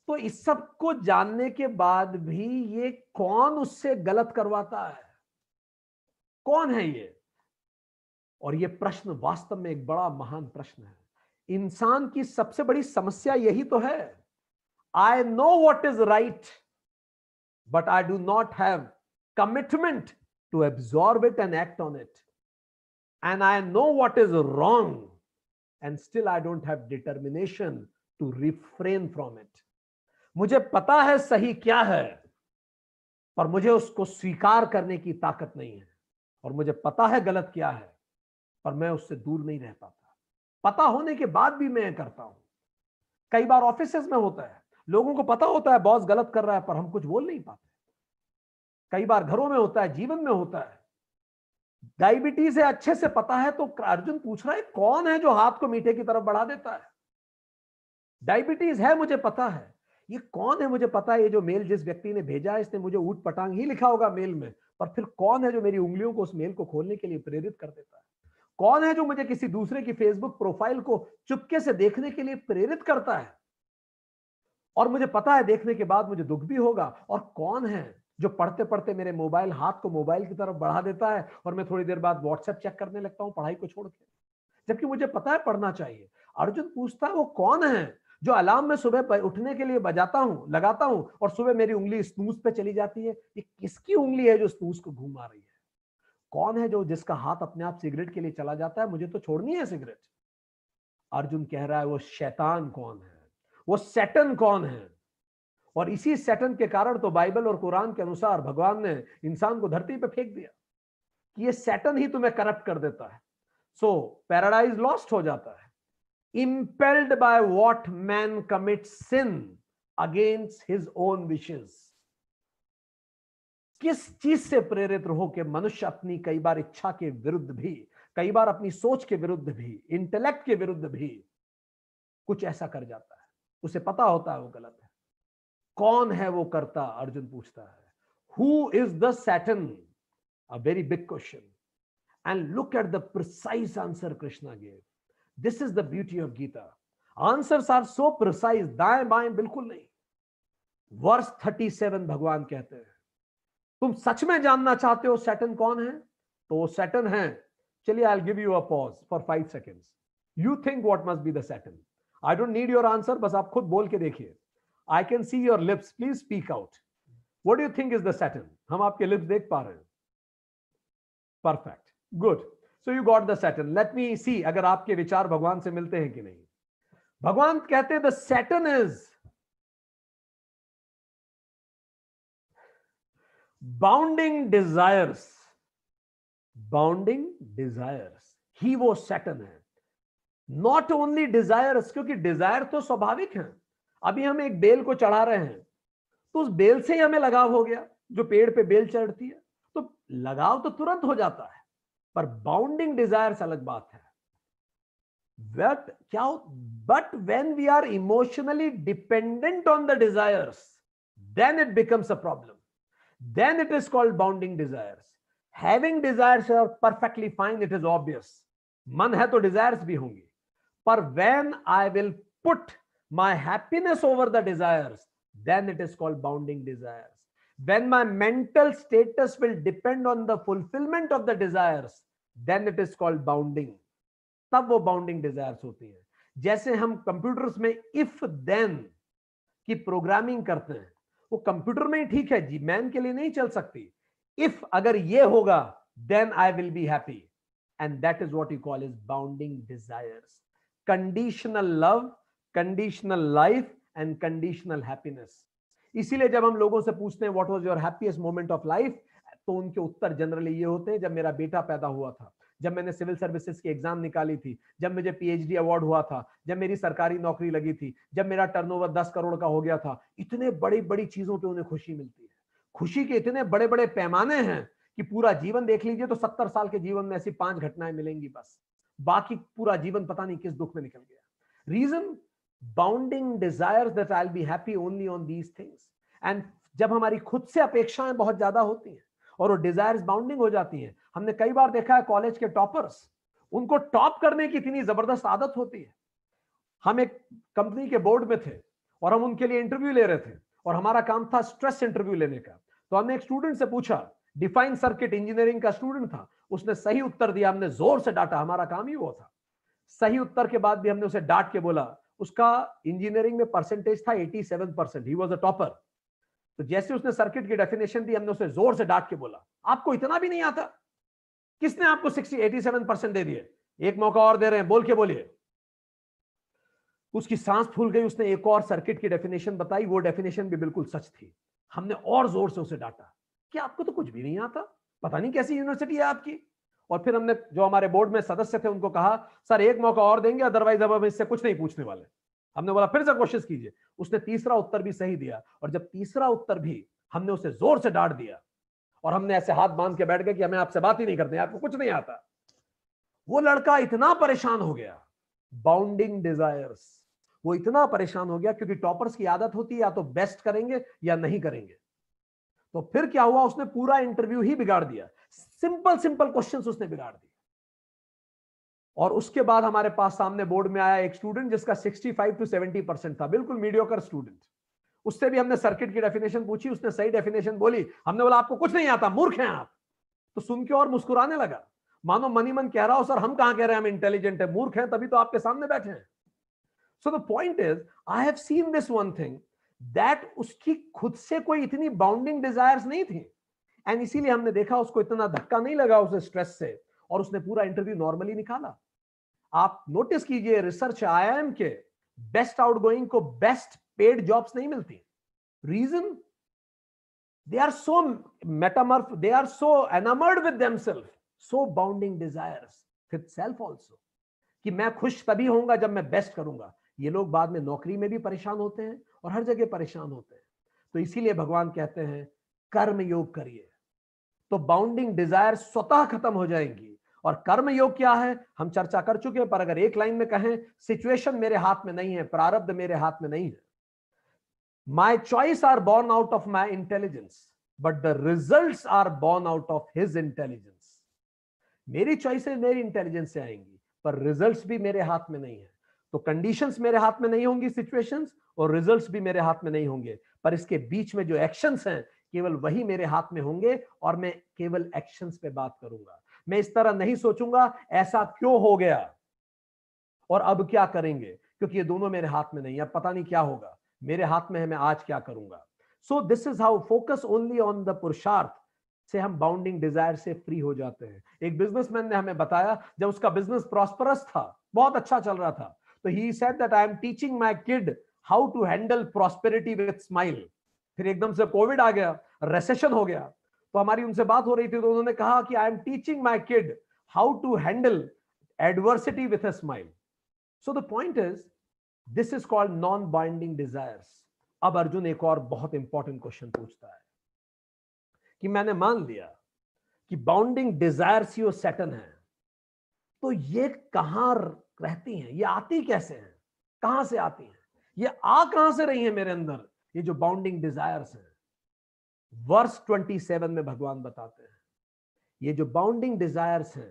तो इस सब को जानने के बाद भी ये कौन उससे गलत करवाता है कौन है ये और ये प्रश्न वास्तव में एक बड़ा महान प्रश्न है इंसान की सबसे बड़ी समस्या यही तो है I know what is right but I do not have commitment to absorb it and act on it and I know what is wrong and still I don't have determination to refrain from it मुझे पता है सही क्या है पर मुझे उसको स्वीकार करने की ताकत नहीं है और मुझे पता है गलत क्या है पर मैं उससे दूर नहीं रह पाता पता होने के बाद भी मैं करता हूं कई बार ऑफिस में होता है लोगों को पता होता है बॉस गलत कर रहा है पर हम कुछ बोल नहीं पाते कई बार घरों में होता है जीवन में होता है डायबिटीज है अच्छे से पता है तो अर्जुन पूछ रहा है कौन है जो हाथ को मीठे की तरफ बढ़ा देता है डायबिटीज है मुझे पता है ये कौन है मुझे पता है ये जो मेल जिस व्यक्ति ने भेजा है इसने मुझे ऊट पटांग ही लिखा होगा मेल में पर फिर कौन है जो मेरी उंगलियों को उस मेल को खोलने के लिए प्रेरित कर देता है कौन है जो मुझे किसी दूसरे की फेसबुक प्रोफाइल को चुपके से देखने के लिए प्रेरित करता है और मुझे पता है देखने के बाद मुझे दुख भी होगा और कौन है जो पढ़ते पढ़ते मेरे मोबाइल हाथ को मोबाइल की तरफ बढ़ा देता है और मैं थोड़ी देर बाद व्हाट्सएप चेक करने लगता हूँ पढ़ाई को छोड़ के जबकि मुझे पता है पढ़ना चाहिए अर्जुन पूछता है वो कौन है जो अलार्म में सुबह उठने के लिए बजाता हूँ लगाता हूँ और सुबह मेरी उंगली स्नूज पे चली जाती है ये किसकी उंगली है जो स्नूज को घुमा रही है कौन है जो जिसका हाथ अपने आप सिगरेट के लिए चला जाता है मुझे तो छोड़नी है सिगरेट अर्जुन कह रहा है वो शैतान कौन है वो सेटन कौन है और इसी सेटन के कारण तो बाइबल और कुरान के अनुसार भगवान ने इंसान को धरती पर फेंक दिया कि ये सेटन ही तुम्हें करप्ट कर देता है सो पैराडाइज लॉस्ट हो जाता है impelled by what man commits sin against his own wishes किस चीज से प्रेरित रहो कि मनुष्य अपनी कई बार इच्छा के विरुद्ध भी कई बार अपनी सोच के विरुद्ध भी इंटेलेक्ट के विरुद्ध भी कुछ ऐसा कर जाता है उसे पता होता है वो गलत है कौन है वो करता अर्जुन पूछता है who is the Satan a very big question and look at the precise answer Krishna gave this is the beauty of Gita answer are so precise दाएं बाएं बिल्कुल नहीं वर्ष सेवन भगवान कहते हैं तुम सच में जानना चाहते हो सैटन कौन है तो वो सैटन है चलिए I give you a pause for five second you think what must be the Satan I don't need your answer बस आप खुद बोल के देखिए I can see your lips please speak out what you think is the Satan हम आपके lips देख पा रहे हैं perfect good so you got the Satan let me see अगर आपके विचार भगवान से मिलते हैं कि नहीं भगवान कहते हैं the Satan is bounding desires bounding desires ही वो सैटन है नॉट ओनली डिजायर्स क्योंकि डिजायर तो स्वाभाविक है अभी हम एक बेल को चढ़ा रहे हैं तो उस बेल से ही हमें लगाव हो गया जो पेड़ पे बेल चढ़ती है तो लगाव तो तुरंत हो जाता है पर बाउंडिंग डिजायर अलग बात है बट क्या but when we are emotionally dependent on the desire then it becomes a problem then it is called bounding desire having desires perfectly fine it is obvious मन है तो डिजायर्स भी होंगे पर when I will put my happiness over the desires then it is called bounding desire when my mental status will depend on the fulfillment of the desires then it is called bounding तब वो bounding desires होती है जैसे हम computers में if then की programming करते हैं वो कंप्यूटर में ही ठीक है जी मैन के लिए नहीं चल सकती इफ अगर ये होगा then I will be happy and that is what you call is bounding desires conditional love conditional life and conditional happiness इसीलिए जब हम लोगों से पूछते हैं what was your happiest moment of life तो उनके उत्तर जनरली ये होते हैं जब मेरा बेटा पैदा हुआ था जब मैंने सिविल सर्विसेज की एग्जाम निकाली थी जब मुझे पीएचडी अवार्ड हुआ था जब मेरी सरकारी नौकरी लगी थी जब मेरा टर्नओवर ओवर करोड़ का हो गया था इतने बड़ी बड़ी चीजों पर उन्हें खुशी मिलती है खुशी के इतने बड़े बड़े पैमाने हैं कि पूरा जीवन देख लीजिए तो सत्तर साल के जीवन में ऐसी पांच घटनाएं मिलेंगी बस बाकी पूरा जीवन पता नहीं किस दुख में निकल गया reason bounding desire that I be happy only on these things and जब हमारी खुद से अपेक्षाएं बहुत ज्यादा होती हैं और वो डिजायर्स बाउंडिंग हो जाती हैं हमने कई बार देखा है कॉलेज के टॉपर्स उनको टॉप करने की इतनी जबरदस्त आदत होती है हम एक कंपनी के बोर्ड में थे और हम उनके लिए इंटरव्यू ले रहे थे और हमारा काम था स्ट्रेस इंटरव्यू लेने का तो हमने एक स्टूडेंट से पूछा डिफाइन सर्किट इंजीनियरिंग का स्टूडेंट था उसने सही उत्तर दिया हमने जोर से डांटा हमारा काम ही वो था सही उत्तर के बाद भी हमने उसे डांट के बोला उसका इंजीनियरिंग में परसेंटेज था 87 percent he was a topper तो जैसे उसने सर्किट की डेफिनेशन दी हमने उसे जोर से डांट के बोला आपको इतना भी नहीं आता किसने आपको 60 87 परसेंट दे दिए एक मौका और दे रहे हैं बोल के बोलिए उसकी सांस फूल गई उसने एक और सर्किट की डेफिनेशन बताई वो डेफिनेशन भी बिल्कुल सच थी हमने और जोर से उसे डांटा कि आपको तो कुछ भी नहीं आता पता नहीं कैसी यूनिवर्सिटी है आपकी और फिर हमने जो हमारे बोर्ड में सदस्य थे उनको कहा सर एक मौका और देंगे अदरवाइज अब हम इससे कुछ नहीं पूछने वाले हमने बोला फिर से कोशिश कीजिए उसने तीसरा उत्तर भी सही दिया और जब तीसरा उत्तर भी हमने उसे जोर से डांट दिया और हमने ऐसे हाथ बांध के बैठ गए कि हमें आपसे बात ही नहीं करते आपको कुछ नहीं आता वो लड़का इतना परेशान हो गया बाउंडिंग डिजायर्स वो इतना परेशान हो गया क्योंकि टॉपर्स की आदत होती है या तो बेस्ट करेंगे या नहीं करेंगे तो फिर क्या हुआ उसने पूरा इंटरव्यू ही बिगाड़ दिया सिंपल सिंपल क्वेश्चन उसने बिगाड़ दिए और उसके बाद हमारे पास सामने बोर्ड में आया एक स्टूडेंट जिसका 65 टू 70 परसेंट था बिल्कुल मीडियोकर स्टूडेंट उससे भी हमने सर्किट की डेफिनेशन पूछी उसने सही डेफिनेशन बोली हमने बोला आपको कुछ नहीं आता मूर्ख हैं आप तो सुन के और मुस्कुराने लगा मानो मनी मन कह रहा हो सर हम कहा कह रहे हैं हम इंटेलिजेंट है मूर्ख हैं तभी तो आपके सामने बैठे हैं so the point is I have seen this one thing that उसकी खुद से कोई इतनी बाउंडिंग डिजायर्स नहीं थी एंड इसीलिए हमने देखा उसको इतना धक्का नहीं लगा उसे स्ट्रेस से और उसने पूरा इंटरव्यू नॉर्मली निकाला आप नोटिस कीजिए रिसर्च आईआईएम के बेस्ट आउटगोइंग को बेस्ट पेड जॉब्स नहीं मिलती reason they are so metamorph they are so enamoured with themselves so bounding desires with self also कि मैं खुश तभी होऊंगा जब मैं बेस्ट करूंगा ये लोग बाद में नौकरी में भी परेशान होते हैं और हर जगह परेशान होते हैं तो इसीलिए भगवान कहते हैं कर्म योग करिए तो बाउंडिंग डिजायर स्वतः खत्म हो जाएंगी और कर्म योग क्या है हम चर्चा कर चुके हैं पर अगर एक लाइन में कहें सिचुएशन मेरे हाथ में नहीं है प्रारब्ध मेरे हाथ में नहीं है my choice are born out of my intelligence but the result are born out of his intelligence मेरी चॉइसेस मेरी इंटेलिजेंस से आएंगी पर रिजल्ट्स भी मेरे हाथ में नहीं है तो कंडीशंस मेरे हाथ में नहीं होंगी सिचुएशंस और रिजल्ट्स भी मेरे हाथ में नहीं होंगे पर इसके बीच में जो एक्शंस हैं केवल वही मेरे हाथ में होंगे और मैं केवल एक्शन पे बात करूंगा मैं इस तरह नहीं सोचूंगा ऐसा क्यों हो गया और अब क्या करेंगे क्योंकि ये दोनों मेरे हाथ में नहीं है पता नहीं क्या होगा मेरे हाथ में है मैं आज क्या करूंगा so this is how focus only on the पुरुषार्थ से हम बाउंडिंग डिजायर से फ्री हो जाते हैं एक बिजनेसमैन ने हमें बताया जब उसका बिजनेस प्रॉस्परस था बहुत अच्छा चल रहा था तो he said that I am teaching my kid how to handle prosperity with smile फिर एकदम से कोविड आ गया रेसेशन हो गया तो हमारी उनसे बात हो रही थी तो उन्होंने कहा कि I am teaching my kid how to handle adversity with a smile so the point is this is called non binding desires अब अर्जुन एक और बहुत इंपॉर्टेंट क्वेश्चन पूछता है कि मैंने मान लिया कि बाउंडिंग डिजायर सी सेटन है तो ये कहां रहती हैं ये आती कैसे हैं कहां से आती हैं ये आ कहां से रही है मेरे अंदर ये जो बाउंडिंग डिजायर्स है वर्स 27 में भगवान बताते हैं ये जो बाउंडिंग डिजायर्स है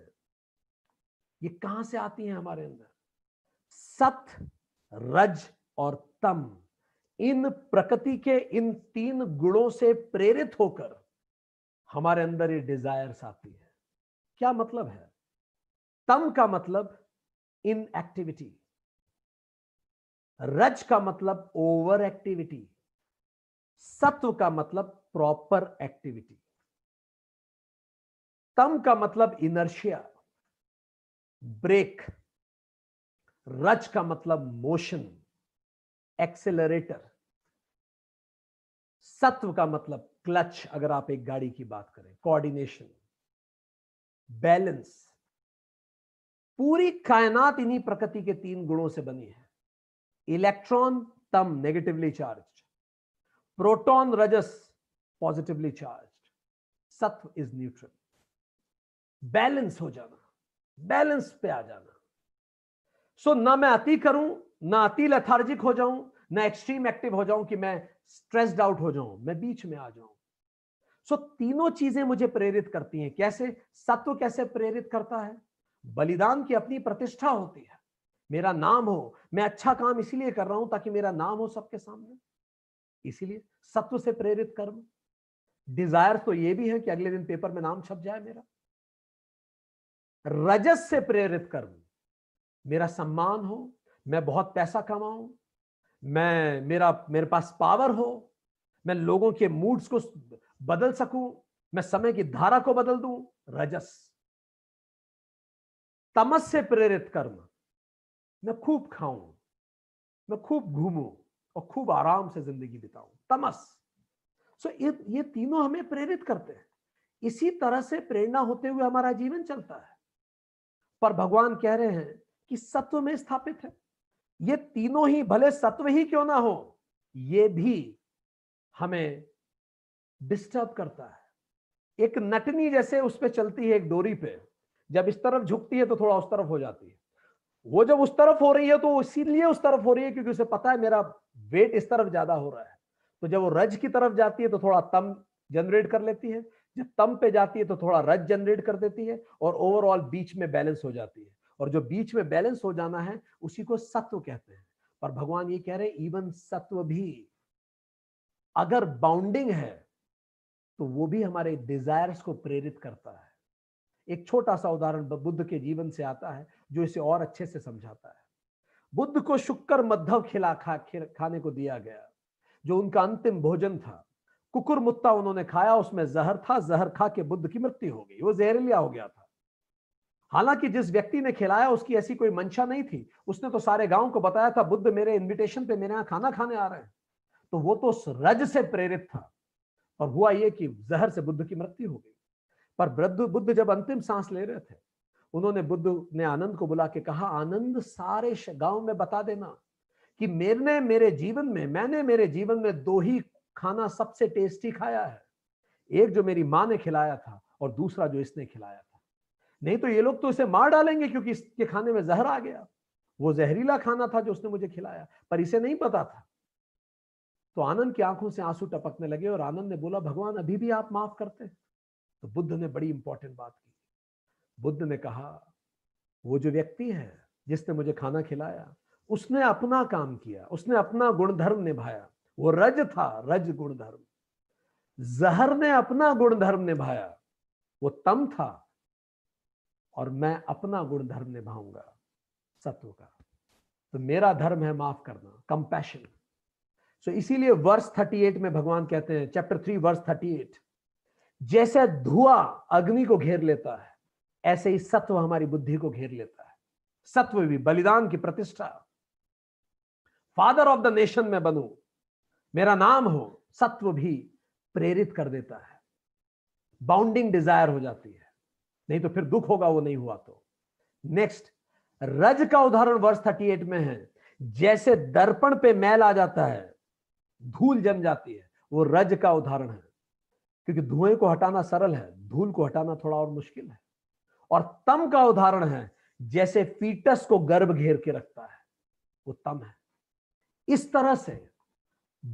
ये कहां से आती हैं हमारे अंदर सत रज और तम इन प्रकृति के इन तीन गुणों से प्रेरित होकर हमारे अंदर ये डिजायर्स आती है क्या मतलब है तम का मतलब इन एक्टिविटी रज का मतलब ओवर एक्टिविटी सत्व का मतलब प्रॉपर एक्टिविटी तम का मतलब इनर्शिया ब्रेक रज का मतलब मोशन एक्सेलरेटर सत्व का मतलब क्लच अगर आप एक गाड़ी की बात करें कोऑर्डिनेशन बैलेंस पूरी कायनात इन्हीं प्रकृति के तीन गुणों से बनी है इलेक्ट्रॉन तम negatively charge Proton rajas, positively charged. Sattva is neutral. Balance ho jana balance pe aa jana so, na main ati karu na ati lethargic ho जाऊं na extreme active ho जाऊं ki main stressed out ho जाऊं main beech mein aa जाऊं so, तीनों चीजें मुझे प्रेरित करती हैं कैसे सत्व कैसे प्रेरित करता है बलिदान की अपनी प्रतिष्ठा होती है मेरा नाम हो मैं अच्छा काम इसीलिए कर रहा हूं ताकि मेरा नाम हो सबके सामने इसीलिए सत्व से प्रेरित कर्म डिजायर तो ये भी है कि अगले दिन पेपर में नाम छप जाए मेरा रजस से प्रेरित कर्म मेरा सम्मान हो मैं बहुत पैसा कमाऊं मैं मेरा मेरे पास पावर हो मैं लोगों के मूड्स को बदल सकूं मैं समय की धारा को बदल दूं रजस तमस से प्रेरित कर्म मैं खूब खाऊं मैं खूब घूमूं और खूब आराम से जिंदगी बिताऊं तमस सो ये ये तीनों हमें प्रेरित करते हैं इसी तरह से प्रेरणा होते हुए हमारा जीवन चलता है पर भगवान कह रहे हैं कि सत्व में स्थापित है ये तीनों ही भले सत्व ही क्यों ना हो ये भी हमें डिस्टर्ब करता है एक नटनी जैसे उस पर चलती है एक डोरी पे जब इस तरफ झुकती है तो थोड़ा उस तरफ हो जाती है वो जब उस तरफ हो रही है तो इसीलिए उस तरफ हो रही है क्योंकि उसे पता है मेरा वेट इस तरफ ज्यादा हो रहा है तो जब वो रज की तरफ जाती है तो थोड़ा तम जनरेट कर लेती है जब तम पे जाती है तो थोड़ा रज जनरेट कर देती है और ओवरऑल बीच में बैलेंस हो जाती है और जो बीच में बैलेंस हो जाना है उसी को सत्व कहते हैं पर भगवान ये कह रहे हैं इवन सत्व भी अगर बाउंडिंग है तो वो भी हमारे डिजायर्स को प्रेरित करता है एक छोटा सा उदाहरण बुद्ध के जीवन से आता है जो इसे और अच्छे से समझाता है बुद्ध को शुक्र मद्धव खिला खा खाने को दिया गया जो उनका अंतिम भोजन था कुकुर मुत्ता उन्होंने खाया उसमें जहर था जहर खा के बुद्ध की मृत्यु हो गई वो जहरीला हो गया था हालांकि जिस व्यक्ति ने खिलाया उसकी ऐसी कोई मंशा नहीं थी उसने तो सारे गांव को बताया था बुद्ध मेरे इनविटेशन पे मेरे यहाँ खाना खाने आ रहे हैं तो वो तो रज से प्रेरित था और हुआ ये कि जहर से बुद्ध की मृत्यु हो गई पर बुद्ध बुद्ध जब अंतिम सांस ले रहे थे उन्होंने बुद्ध ने आनंद को बुला के कहा आनंद सारे गांव में बता देना कि मैंने मेरे जीवन में मैंने मेरे जीवन में दो ही खाना सबसे टेस्टी खाया है एक जो मेरी माँ ने खिलाया था और दूसरा जो इसने खिलाया था नहीं तो ये लोग तो इसे मार डालेंगे क्योंकि इसके खाने में जहर आ गया वो जहरीला खाना था जो उसने मुझे खिलाया पर इसे नहीं पता था तो आनंद की आंखों से आंसू टपकने लगे और आनंद ने बोला भगवान अभी भी आप माफ करते हैं तो बुद्ध ने बड़ी इंपॉर्टेंट बात की बुद्ध ने कहा वो जो व्यक्ति है जिसने मुझे खाना खिलाया उसने अपना काम किया उसने अपना गुणधर्म निभाया वो रज था रज गुणधर्म जहर ने अपना गुणधर्म निभाया वो तम था और मैं अपना गुणधर्म निभाऊंगा सत्व का तो मेरा धर्म है माफ करना कंपैशन सो so इसीलिए वर्ष 38 में भगवान कहते हैं चैप्टर थ्री वर्ष 38 जैसे धुआं अग्नि को घेर लेता है ऐसे ही सत्व हमारी बुद्धि को घेर लेता है सत्व भी बलिदान की प्रतिष्ठा फादर ऑफ द नेशन में बनू मेरा नाम हो सत्व भी प्रेरित कर देता है बाउंडिंग डिजायर हो जाती है नहीं तो फिर दुख होगा वो नहीं हुआ तो नेक्स्ट रज का उदाहरण वर्ष थर्टी एट में है जैसे दर्पण पे मैल आ जाता है धूल जम जाती है वो रज का उदाहरण है क्योंकि धुएं को हटाना सरल है धूल को हटाना थोड़ा और मुश्किल है और तम का उदाहरण है जैसे फीटस को गर्भ घेर के रखता है वो तम है इस तरह से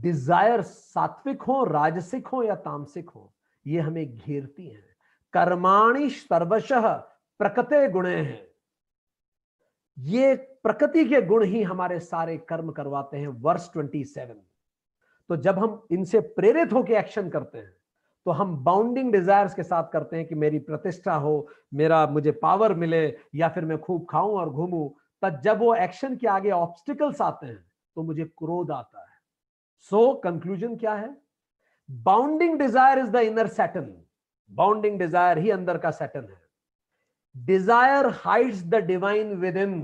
डिजायर सात्विक हो राजसिक हो या तामसिक हो ये हमें घेरती हैं कर्माणी सर्वशः प्रकृति गुणे हैं ये प्रकृति के गुण ही हमारे सारे कर्म करवाते हैं वर्ष 27 तो जब हम इनसे प्रेरित होकर एक्शन करते हैं तो हम बाउंडिंग डिजायर्स के साथ करते हैं कि मेरी प्रतिष्ठा हो मेरा मुझे पावर मिले या फिर मैं खूब खाऊं और घूमू तब जब वो एक्शन के आगे ऑब्स्टिकल्स आते हैं तो मुझे क्रोध आता है सो so, कंक्लूजन क्या है bounding desire is the inner Satan bounding desire ही अंदर का सेटन है desire hides the divine within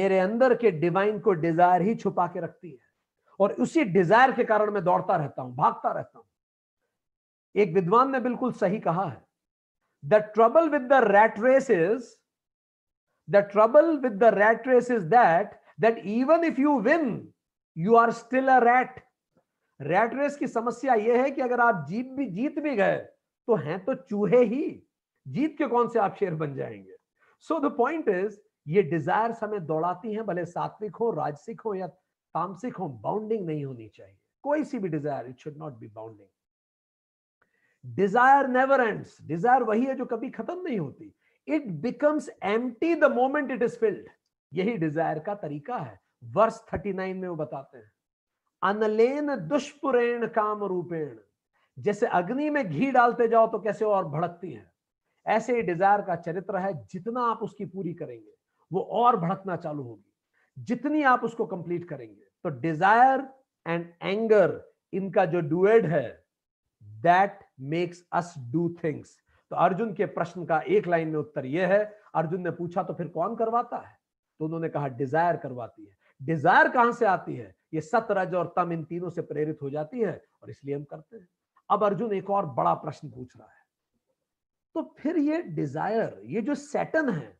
मेरे अंदर के डिवाइन को डिजायर ही छुपा के रखती है और उसी डिजायर के कारण मैं दौड़ता रहता हूं भागता रहता हूं एक विद्वान ने बिल्कुल सही कहा है the trouble with the rat race is the trouble with the rat race is that that even if you win you are still a rat rat race की समस्या यह है कि अगर आप जीत भी जीत भी गए तो हैं तो चूहे ही जीत के कौन से आप शेर बन जाएंगे सो द पॉइंट इज ये डिजायर हमें दौड़ाती हैं भले सात्विक हो राजसिक हो या तामसिक हो बाउंडिंग नहीं होनी चाहिए कोई सी भी desire it should not be bounding desire never ends desire वही है जो कभी खत्म नहीं होती it becomes empty the moment it is filled यही डिजायर का तरीका है वर्ष नाइन में वो बताते हैं अनलेन दुष्पुरेण काम रूपेण जैसे अग्नि में घी डालते जाओ तो कैसे और भड़कती है ऐसे ही डिजायर का चरित्र है जितना आप उसकी पूरी करेंगे वो और भड़कना चालू होगी जितनी आप उसको कंप्लीट करेंगे तो डिजायर एंड एंगर इनका जो डुएड है that makes us do things तो अर्जुन के प्रश्न का एक लाइन में उत्तर यह है अर्जुन ने पूछा तो फिर कौन करवाता है तो उन्होंने कहा डिजायर करवाती है डिजायर कहां से आती है ये सतरज और तम इन तीनों से प्रेरित हो जाती है और इसलिए हम करते हैं अब अर्जुन एक और बड़ा प्रश्न पूछ रहा है तो फिर ये डिजायर ये जो सेटन है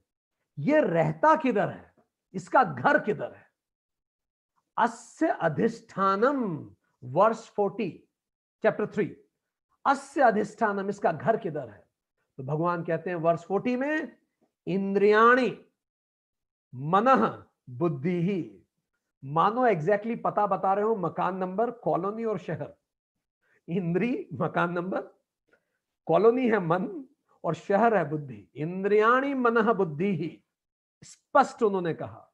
ये रहता किधर है इसका घर किधर है अस्य अधिष्ठानम वर्ष फोर्टी चैप्टर थ्री अस्य अधिष्ठानम इसका घर किधर है तो भगवान कहते हैं वर्ष फोर्टी में इंद्रियाणी मन बुद्धि ही मानो एग्जैक्टली पता बता रहे हो मकान नंबर कॉलोनी और शहर इंद्री मकान नंबर कॉलोनी है मन और शहर है बुद्धि इंद्रियाणी मन बुद्धि ही स्पष्ट उन्होंने कहा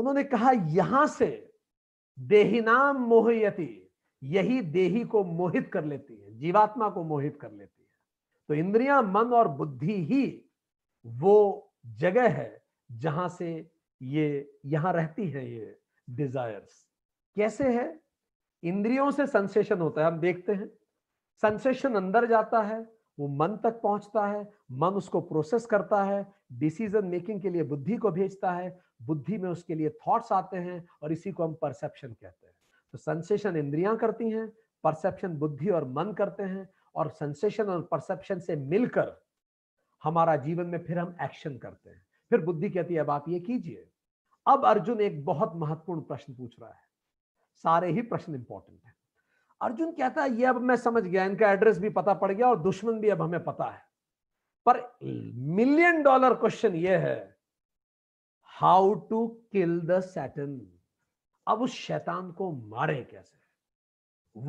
उन्होंने कहा यहां से देहिनाम मोहयती यही देही को मोहित कर लेती है जीवात्मा को मोहित कर लेती है तो इंद्रियां मन और बुद्धि ही वो जगह है जहां से ये यहां रहती है ये डिजायर्स कैसे है इंद्रियों से सेंसेशन होता है हम देखते हैं सेंसेशन अंदर जाता है वो मन तक पहुंचता है मन उसको प्रोसेस करता है डिसीजन मेकिंग के लिए बुद्धि को भेजता है बुद्धि में उसके लिए थॉट्स आते हैं और इसी को हम परसेप्शन कहते हैं तो सेंसेशन इंद्रियां करती हैं परसेप्शन बुद्धि और मन करते हैं और सेंसेशन और परसेप्शन से मिलकर हमारा जीवन में फिर हम एक्शन करते हैं फिर बुद्धि कहती है अब आप ये कीजिए अब अर्जुन एक बहुत महत्वपूर्ण प्रश्न पूछ रहा है सारे ही प्रश्न इंपॉर्टेंट है अर्जुन कहता है ये अब मैं समझ गया इनका एड्रेस भी पता पड़ गया और दुश्मन भी अब हमें पता है पर मिलियन डॉलर क्वेश्चन ये है how to kill the Satan अब उस शैतान को मारे कैसे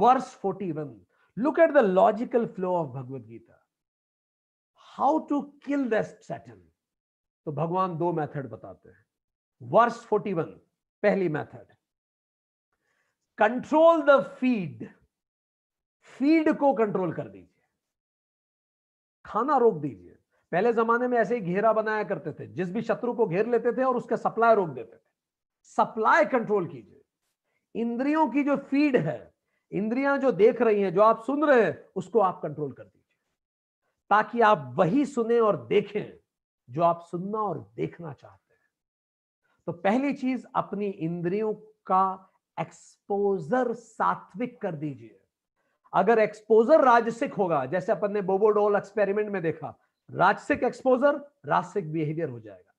verse 41 one look at the logical flow of gita how to kill this तो भगवान दो मेथड बताते हैं वर्स 41 पहली method control the feed feed को कंट्रोल कर दीजिए खाना रोक दीजिए पहले जमाने में ऐसे ही घेरा बनाया करते थे जिस भी शत्रु को घेर लेते थे और उसके सप्लाई रोक देते थे सप्लाई कंट्रोल कीजिए इंद्रियों की जो फीड है इंद्रियां जो देख रही हैं जो आप सुन रहे हैं उसको आप कंट्रोल कर दीजिए ताकि आप वही सुने और देखें जो आप सुनना और देखना चाहते हैं तो पहली चीज अपनी इंद्रियों का एक्सपोजर सात्विक कर दीजिए अगर एक्सपोजर राजसिक होगा जैसे अपन ने बोबोडोल एक्सपेरिमेंट में देखा राजसिक एक्सपोजर राजसिक बिहेवियर हो जाएगा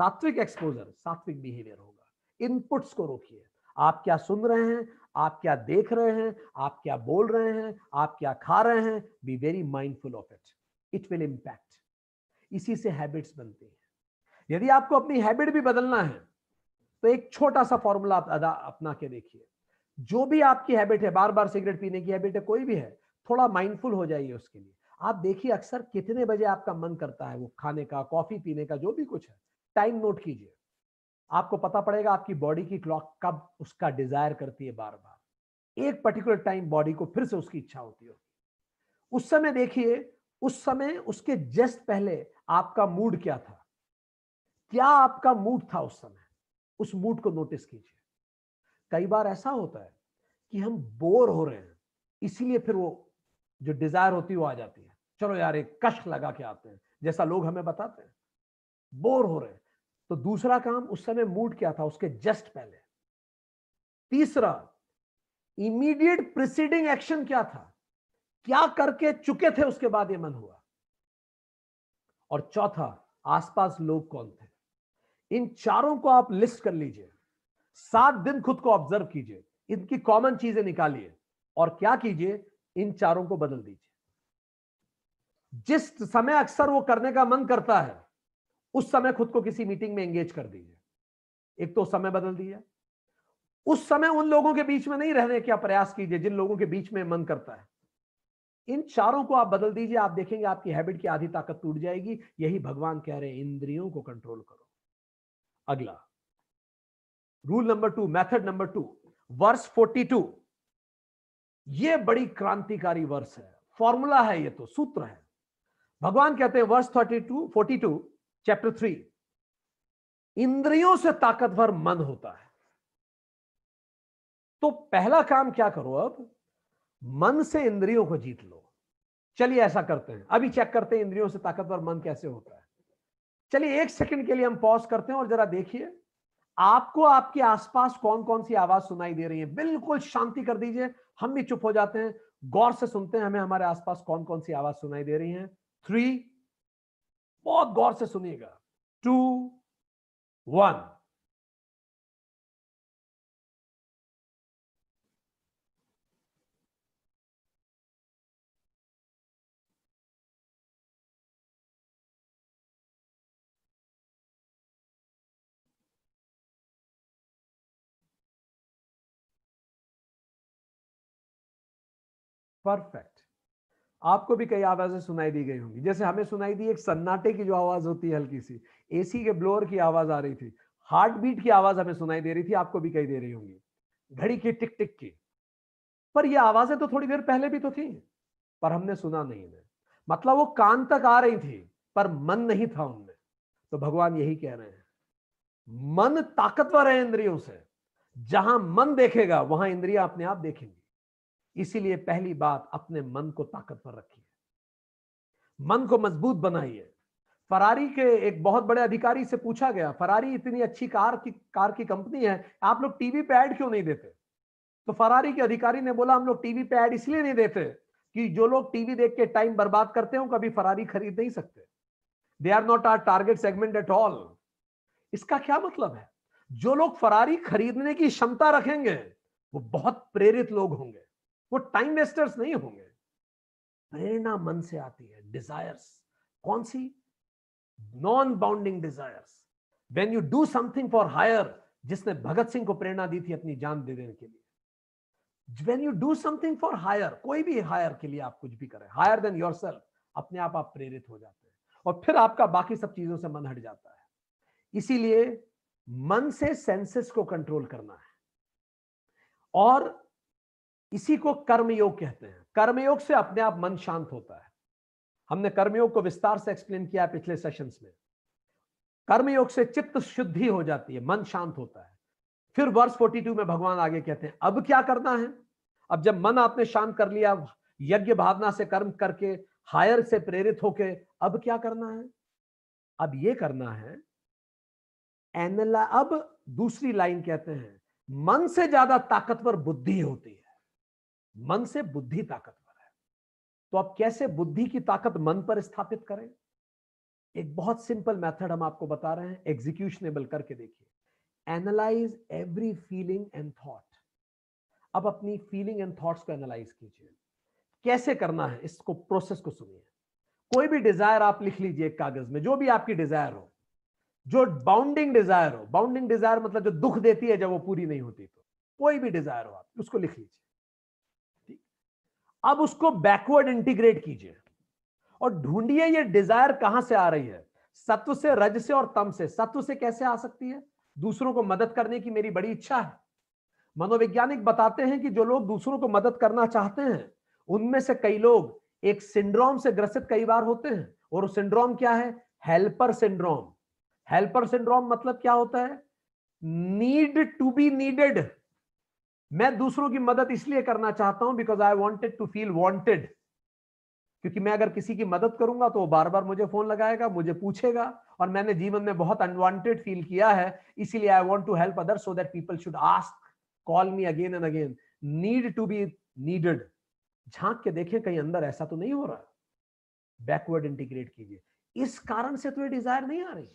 सात्विक एक्सपोजर सात्विक बिहेवियर होगा इनपुट्स को रोकिए आप क्या सुन रहे हैं आप क्या देख रहे हैं आप क्या बोल रहे हैं आप क्या खा रहे हैं be very mindful of it it will impact इसी से हैबिट्स बनती हैं यदि आपको अपनी हैबिट भी बदलना है तो एक छोटा सा फॉर्मूला आप अदा अपना के देखिए जो भी आपकी हैबिट है बार बार सिगरेट पीने की हैबिट है कोई भी है थोड़ा माइंडफुल हो जाइए उसके लिए आप देखिए अक्सर कितने बजे आपका मन करता है वो खाने का कॉफी पीने का जो भी कुछ है टाइम नोट कीजिए आपको पता पड़ेगा आपकी बॉडी की क्लॉक कब उसका डिजायर करती है बार बार एक पर्टिकुलर टाइम बॉडी को फिर से उसकी इच्छा होती होगी उस समय देखिए उस समय उसके जस्ट पहले आपका मूड क्या था क्या आपका मूड था उस समय उस मूड को नोटिस कीजिए कई बार ऐसा होता है कि हम बोर हो रहे हैं इसीलिए फिर वो जो डिजायर होती है वो आ जाती है चलो यार एक कष्ट लगा के आते हैं जैसा लोग हमें बताते हैं बोर हो रहे हैं तो दूसरा काम उस समय मूड क्या था उसके जस्ट पहले तीसरा इमीडिएट प्रिसीडिंग एक्शन क्या था क्या करके चुके थे उसके बाद ये मन हुआ और चौथा आसपास लोग कौन थे इन चारों को आप लिस्ट कर लीजिए सात दिन खुद को ऑब्जर्व कीजिए इनकी कॉमन चीजें निकालिए और क्या कीजिए इन चारों को बदल दीजिए जिस समय अक्सर वो करने का मन करता है उस समय खुद को किसी मीटिंग में एंगेज कर दीजिए एक तो समय बदल दीजिए उस समय उन लोगों के बीच में नहीं रहने का प्रयास कीजिए जिन लोगों के बीच में मन करता है इन चारों को आप बदल दीजिए आप देखेंगे आपकी हैबिट की आधी ताकत टूट जाएगी यही भगवान कह रहे हैं इंद्रियों को कंट्रोल करो अगला rule number two method number two verse two ये बड़ी क्रांतिकारी वर्ष है फॉर्मूला है ये तो सूत्र है भगवान कहते हैं verse thirty two forty two chapter three इंद्रियों से ताकतवर मन होता है तो पहला काम क्या करो अब मन से इंद्रियों को जीत लो चलिए ऐसा करते हैं अभी चेक करते हैं इंद्रियों से ताकतवर मन कैसे होता है चलिए एक सेकंड के लिए हम पॉज करते हैं और जरा देखिए आपको आपके आसपास कौन कौन सी आवाज सुनाई दे रही है बिल्कुल शांति कर दीजिए हम भी चुप हो जाते हैं गौर से सुनते हैं हमें हमारे आसपास कौन कौन सी आवाज सुनाई दे रही है थ्री बहुत गौर से सुनिएगा टू वन perfect आपको भी कई आवाजें सुनाई दी गई होंगी जैसे हमें सुनाई दी एक सन्नाटे की जो आवाज होती है हल्की सी एसी के ब्लोअर की आवाज आ रही थी हार्ट बीट की आवाज हमें सुनाई दे रही थी आपको भी कई दे रही होंगी घड़ी की टिक टिक की पर ये आवाजें तो थोड़ी देर पहले भी तो थी पर हमने सुना नहीं इन्हें मतलब वो कान तक आ रही थी पर मन नहीं था उनमें तो भगवान यही कह रहे हैं मन ताकतवर है इंद्रियों से जहां मन देखेगा वहां इंद्रिया अपने आप देखेंगी इसीलिए पहली बात अपने मन को ताकतवर रखिए मन को मजबूत बनाइए फरारी के एक बहुत बड़े अधिकारी से पूछा गया फरारी इतनी अच्छी कार की कार की कंपनी है आप लोग टीवी पे ऐड क्यों नहीं देते तो फरारी के अधिकारी ने बोला हम लोग टीवी पे ऐड इसलिए नहीं देते कि जो लोग टीवी देख के टाइम बर्बाद करते हैं कभी फरारी खरीद नहीं सकते they are not are target segment at all इसका क्या मतलब है जो लोग फरारी खरीदने की क्षमता रखेंगे वो बहुत प्रेरित लोग होंगे वो टाइम वेस्टर्स नहीं होंगे प्रेरणा मन से आती है डिजायर्स कौन सी non bounding desires when you do something for higher जिसने भगत सिंह को प्रेरणा दी थी अपनी जान दे देने के लिए when you do something for higher कोई भी हायर के लिए आप कुछ भी करें हायर देन योर सेल्फ अपने आप आप प्रेरित हो जाते हैं और फिर आपका बाकी सब चीजों से मन हट जाता है इसीलिए मन से सेंसेस को कंट्रोल करना है और इसी को कर्मयोग कहते हैं कर्मयोग से अपने आप मन शांत होता है हमने कर्मयोग को विस्तार से एक्सप्लेन किया है पिछले सेशंस में कर्मयोग से चित्त शुद्धि हो जाती है मन शांत होता है फिर वर्ष 42 में भगवान आगे कहते हैं अब क्या करना है अब जब मन आपने शांत कर लिया यज्ञ भावना से कर्म करके हायर से प्रेरित होके अब क्या करना है अब ये करना है एनला अब दूसरी लाइन कहते हैं मन से ज्यादा ताकतवर बुद्धि होती है मन से बुद्धि ताकतवर है तो आप कैसे बुद्धि की ताकत मन पर स्थापित करें एक बहुत सिंपल मेथड हम आपको बता रहे हैं एग्जीक्यूशनेबल करके देखिए analyse every feeling and thought अब अपनी फीलिंग एंड थॉट्स को एनालाइज कीजिए कैसे करना है इसको प्रोसेस को सुनिए कोई भी डिजायर आप लिख लीजिए कागज में जो भी आपकी डिजायर हो जो बाउंडिंग डिजायर हो बाउंडिंग डिजायर मतलब जो दुख देती है जब वो पूरी नहीं होती तो कोई भी डिजायर हो आप उसको लिख लीजिए अब उसको बैकवर्ड इंटीग्रेट कीजिए और ढूंढिए ये डिजायर कहां से आ रही है सत्व से रज से और तम से सत्व से कैसे आ सकती है दूसरों को मदद करने की मेरी बड़ी इच्छा है मनोवैज्ञानिक बताते हैं कि जो लोग दूसरों को मदद करना चाहते हैं उनमें से कई लोग एक सिंड्रोम से ग्रसित कई बार होते हैं और वो सिंड्रोम क्या है हेल्पर सिंड्रोम हेल्पर सिंड्रोम मतलब क्या होता है नीड टू बी नीडेड मैं दूसरों की मदद इसलिए करना चाहता हूं because I wanted to feel wanted क्योंकि मैं अगर किसी की मदद करूंगा तो बार बार मुझे फोन लगाएगा मुझे पूछेगा और मैंने जीवन में बहुत अनवांटेड फील किया है इसीलिए I want to help other so that people should ask call me again and again need to be needed झांक के देखें कहीं अंदर ऐसा तो नहीं हो रहा बैकवर्ड इंटीग्रेट कीजिए इस कारण से तो ये डिजायर नहीं आ रही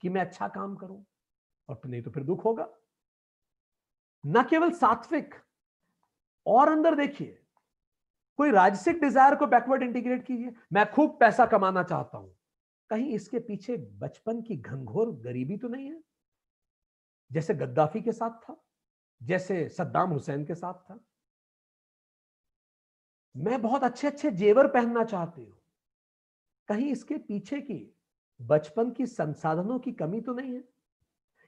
कि मैं अच्छा काम करूं और नहीं तो फिर दुख होगा न केवल सात्विक और अंदर देखिए कोई राजसिक डिजायर को बैकवर्ड इंटीग्रेट कीजिए मैं खूब पैसा कमाना चाहता हूं कहीं इसके पीछे बचपन की घंघोर गरीबी तो नहीं है जैसे गद्दाफी के साथ था जैसे सद्दाम हुसैन के साथ था मैं बहुत अच्छे अच्छे जेवर पहनना चाहती हूं कहीं इसके पीछे की बचपन की संसाधनों की कमी तो नहीं है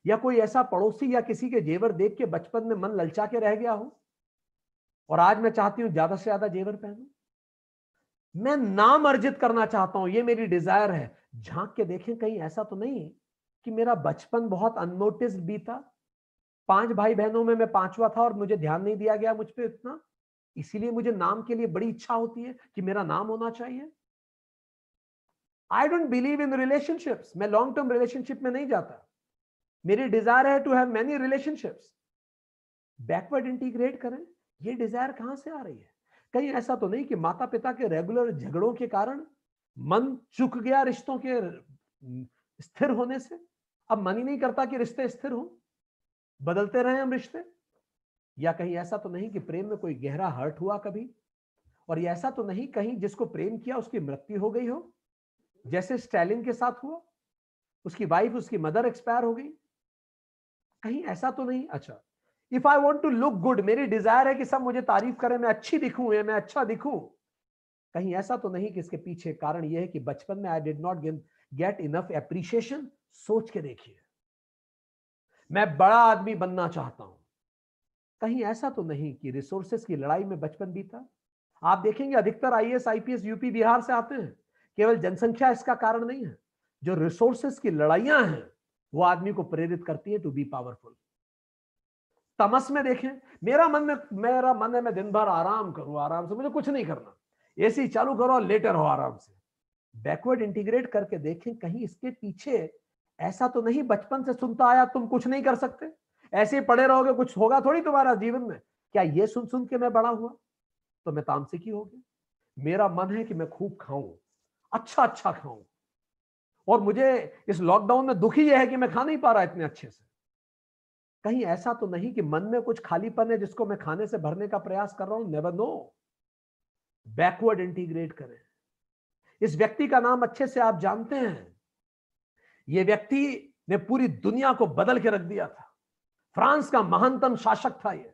या कोई ऐसा पड़ोसी या किसी के जेवर देख के बचपन में मन ललचा के रह गया हो और आज मैं चाहती हूं ज्यादा से ज्यादा जेवर पहनू मैं नाम अर्जित करना चाहता हूं ये मेरी डिजायर है झांक के देखें कहीं ऐसा तो नहीं है कि मेरा बचपन बहुत भी बीता पांच भाई बहनों में मैं पांचवा था और मुझे ध्यान नहीं दिया गया मुझ पर इतना इसीलिए मुझे नाम के लिए बड़ी इच्छा होती है कि मेरा नाम होना चाहिए I don't believe in relationships मैं लॉन्ग टर्म रिलेशनशिप में नहीं जाता मेरी डिजायर है to have many relationships backward integrate करें ये डिजायर कहां से आ रही है कहीं ऐसा तो नहीं कि माता पिता के रेगुलर झगड़ों के कारण मन चुक गया रिश्तों के स्थिर होने से अब मन ही नहीं करता कि रिश्ते स्थिर हों बदलते रहे हम रिश्ते या कहीं ऐसा तो नहीं कि प्रेम में कोई गहरा हर्ट हुआ कभी और ये ऐसा तो नहीं कहीं जिसको प्रेम किया उसकी मृत्यु हो गई हो जैसे स्टैलिन के साथ हुआ उसकी वाइफ उसकी मदर एक्सपायर हो गई कहीं ऐसा तो नहीं अच्छा if I want to look good मेरी डिजायर है कि सब मुझे तारीफ करें मैं अच्छी दिखूं मैं अच्छा दिखूं कहीं ऐसा तो नहीं कि इसके पीछे कारण यह है कि बचपन में I did not get enough appreciation सोच के देखिए मैं बड़ा आदमी बनना चाहता हूं कहीं ऐसा तो नहीं कि रिसोर्सेस की लड़ाई में बचपन बीता आप देखेंगे अधिकतर I P S UP Bihar से आते हैं केवल जनसंख्या इसका कारण नहीं है जो रिसोर्सेस की लड़ाइयां हैं वो आदमी को प्रेरित करती है टू बी पावरफुल तमस में देखें मेरा मन में मेरा मन है मैं दिन भर आराम करूं आराम से मुझे कुछ नहीं करना एसी चालू करो लेटर हो आराम से बैकवर्ड इंटीग्रेट करके देखें कहीं इसके पीछे ऐसा तो नहीं बचपन से सुनता आया तुम कुछ नहीं कर सकते ऐसे ही पड़े रहोगे कुछ होगा थोड़ी तुम्हारा जीवन में क्या ये सुन सुन के मैं बड़ा हुआ तो मैं तामसिकी हो गया मेरा मन है कि मैं खूब खाऊं अच्छा अच्छा खाऊं और मुझे इस लॉकडाउन में दुखी यह है कि मैं खा नहीं पा रहा इतने अच्छे से कहीं ऐसा तो नहीं कि मन में कुछ खालीपन है जिसको मैं खाने से भरने का प्रयास कर रहा हूं नेवर नो बैकवर्ड इंटीग्रेट करें इस व्यक्ति का नाम अच्छे से आप जानते हैं यह व्यक्ति ने पूरी दुनिया को बदल के रख दिया था फ्रांस का महानतम शासक था यह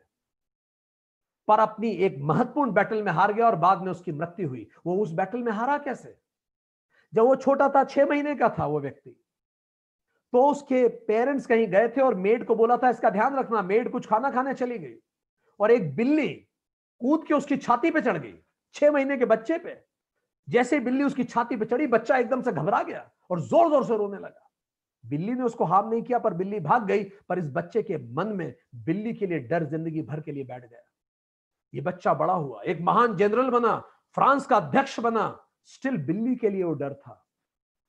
पर अपनी एक महत्वपूर्ण बैटल में हार गया और बाद में उसकी मृत्यु हुई वो उस बैटल में हारा कैसे जब वो छोटा था छह महीने का था वो व्यक्ति तो उसके पेरेंट्स कहीं गए थे और मेड को बोला था इसका ध्यान रखना मेड कुछ खाना खाने चली गई और एक बिल्ली कूद के उसकी छाती पे चढ़ गई छह महीने के बच्चे पे जैसे बिल्ली उसकी छाती पे चढ़ी बच्चा एकदम से घबरा गया और जोर जोर से रोने लगा बिल्ली ने उसको हार्म नहीं किया पर बिल्ली भाग गई पर इस बच्चे के मन में बिल्ली के लिए डर जिंदगी भर के लिए बैठ गया ये बच्चा बड़ा हुआ एक महान जनरल बना फ्रांस का अध्यक्ष बना स्टिल बिल्ली के लिए वो डर था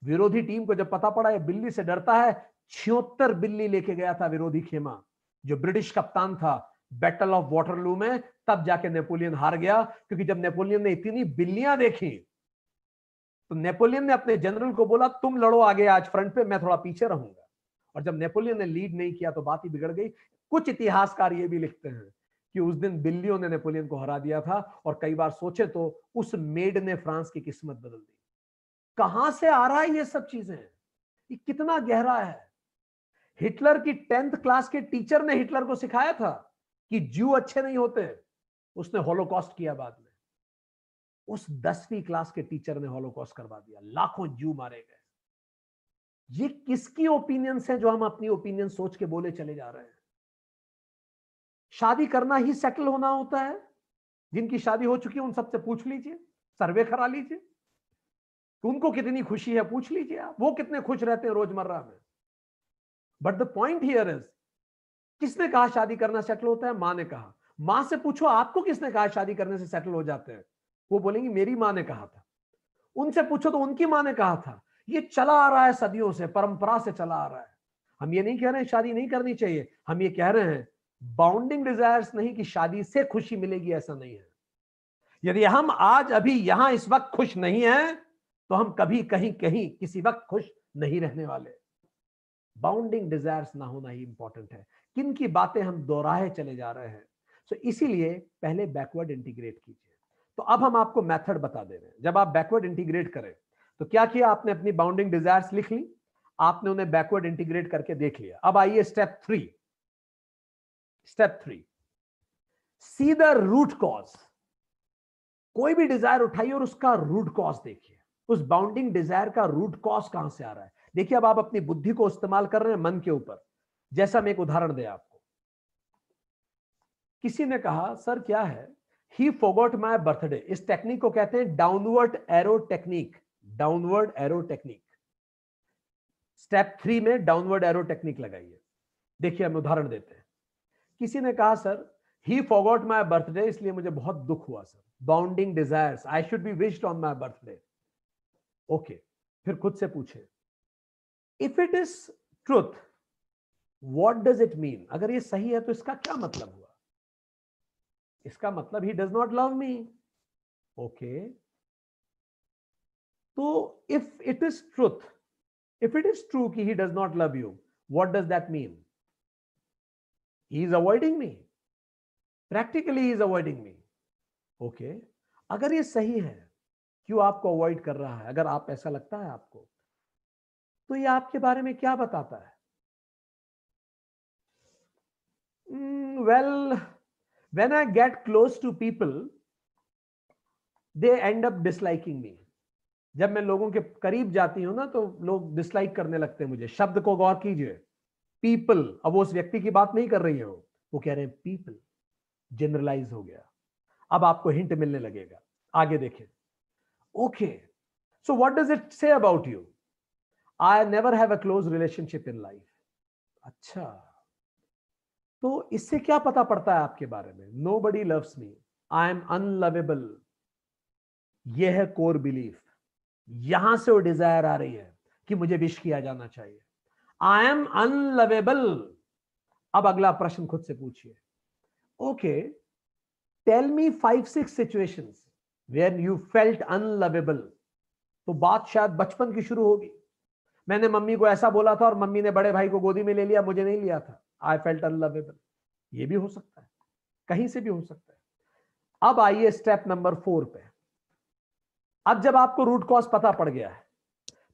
विरोधी टीम को जब पता पड़ा ये बिल्ली से डरता है छिहत्तर बिल्ली लेके गया था विरोधी खेमा जो ब्रिटिश कप्तान था बैटल ऑफ वाटरलू में तब जाके नेपोलियन हार गया क्योंकि जब नेपोलियन ने इतनी बिल्लियां देखी तो नेपोलियन ने अपने जनरल को बोला तुम लड़ो आगे आज फ्रंट पे मैं थोड़ा पीछे रहूंगा और जब नेपोलियन ने लीड नहीं किया तो बात ही बिगड़ गई कुछ इतिहासकार ये भी लिखते हैं कि उस दिन बिल्लियों ने नेपोलियन को हरा दिया था और कई बार सोचे तो उस मेड ने फ्रांस की किस्मत बदल दी कहां से आ रहा है ये सब चीजें ये कितना गहरा है हिटलर की टेंथ क्लास के टीचर ने हिटलर को सिखाया था कि जू अच्छे नहीं होते उसने होलोकॉस्ट किया बाद में उस दसवीं क्लास के टीचर ने होलोकॉस्ट करवा दिया लाखों जू मारे गए ये किसकी ओपिनियंस है जो हम अपनी ओपिनियन सोच के बोले चले जा रहे हैं शादी करना ही सेटल होना होता है जिनकी शादी हो चुकी है उन सबसे पूछ लीजिए सर्वे करा लीजिए उनको कितनी खुशी है पूछ लीजिए आप वो कितने खुश रहते हैं रोजमर्रा में but the point here is किसने कहा शादी करना सेटल होता है माँ ने कहा माँ से पूछो आपको किसने कहा शादी करने से सेटल हो जाते हैं वो बोलेंगी मेरी माँ ने कहा था उनसे पूछो तो उनकी माँ ने कहा था ये चला आ रहा है सदियों से परंपरा से चला आ रहा है हम ये नहीं कह रहे हैं शादी नहीं करनी चाहिए हम ये कह रहे हैं बाउंडिंग डिजायर्स नहीं कि शादी से खुशी मिलेगी ऐसा नहीं है यदि हम आज अभी यहां इस वक्त खुश नहीं है तो हम कभी कहीं कहीं किसी वक्त खुश नहीं रहने वाले बाउंडिंग डिजायर्स ना होना ही इंपॉर्टेंट है किन की बातें हम दोहराए चले जा रहे हैं सो so, इसीलिए पहले बैकवर्ड इंटीग्रेट कीजिए तो अब हम आपको मेथड बता दे रहे हैं जब आप बैकवर्ड इंटीग्रेट करें तो क्या किया आपने अपनी बाउंडिंग डिजायर्स लिख ली आपने उन्हें बैकवर्ड इंटीग्रेट करके देख लिया अब आइए step three step three see the root cause कोई भी डिजायर उठाइए और उसका रूट कॉज देखिए उस बाउंडिंग डिजायर का रूट कॉज कहां से आ रहा है देखिए अब आप अपनी बुद्धि को इस्तेमाल कर रहे हैं मन के ऊपर जैसा मैं एक उदाहरण दे आपको किसी ने कहा सर क्या है ही फोगोट माई बर्थडे इस टेक्निक को कहते हैं downward arrow technique downward arrow technique step three में डाउनवर्ड एरो टेक्निक लगाइए देखिए हम उदाहरण देते हैं किसी ने कहा sir he forgot my birthday इसलिए मुझे बहुत दुख हुआ sir bounding desires I should be wished on my birthday okay फिर खुद से पूछे if it is truth what does it mean अगर ये सही है तो इसका क्या मतलब हुआ इसका मतलब he does not love me okay तो if it is truth if it is true कि he does not love you what does that mean he is avoiding me practically he is avoiding me okay अगर ये सही है क्यों आपको avoid कर रहा है अगर आप ऐसा लगता है आपको तो ये आपके बारे में क्या बताता है well when I get close to people they end up disliking me जब मैं लोगों के करीब जाती हूं ना तो लोग डिसलाइक करने लगते हैं मुझे शब्द को गौर कीजिए पीपल अब वो उस व्यक्ति की बात नहीं कर रही है वो वो कह रहे हैं पीपल जनरलाइज हो गया अब आपको हिंट मिलने लगेगा आगे देखें okay so what does it say about you I never have a close relationship in life अच्छा तो इससे क्या पता पड़ता है आपके बारे में nobody loves me I am unlovable यह है कोर बिलीफ यहां से वो डिजायर आ रही है कि मुझे विश किया जाना चाहिए आई एम अनलवेबल अब अगला प्रश्न खुद से पूछिए okay tell me five six situation where you felt unlovable तो बात शायद बचपन की शुरू होगी मैंने मम्मी को ऐसा बोला था और मम्मी ने बड़े भाई को गोदी में ले लिया मुझे नहीं लिया था आई फेल्ट अनलवेबल ये भी हो सकता है कहीं से भी हो सकता है अब आइए स्टेप नंबर फोर पे अब जब आपको रूट कॉज पता पड़ गया है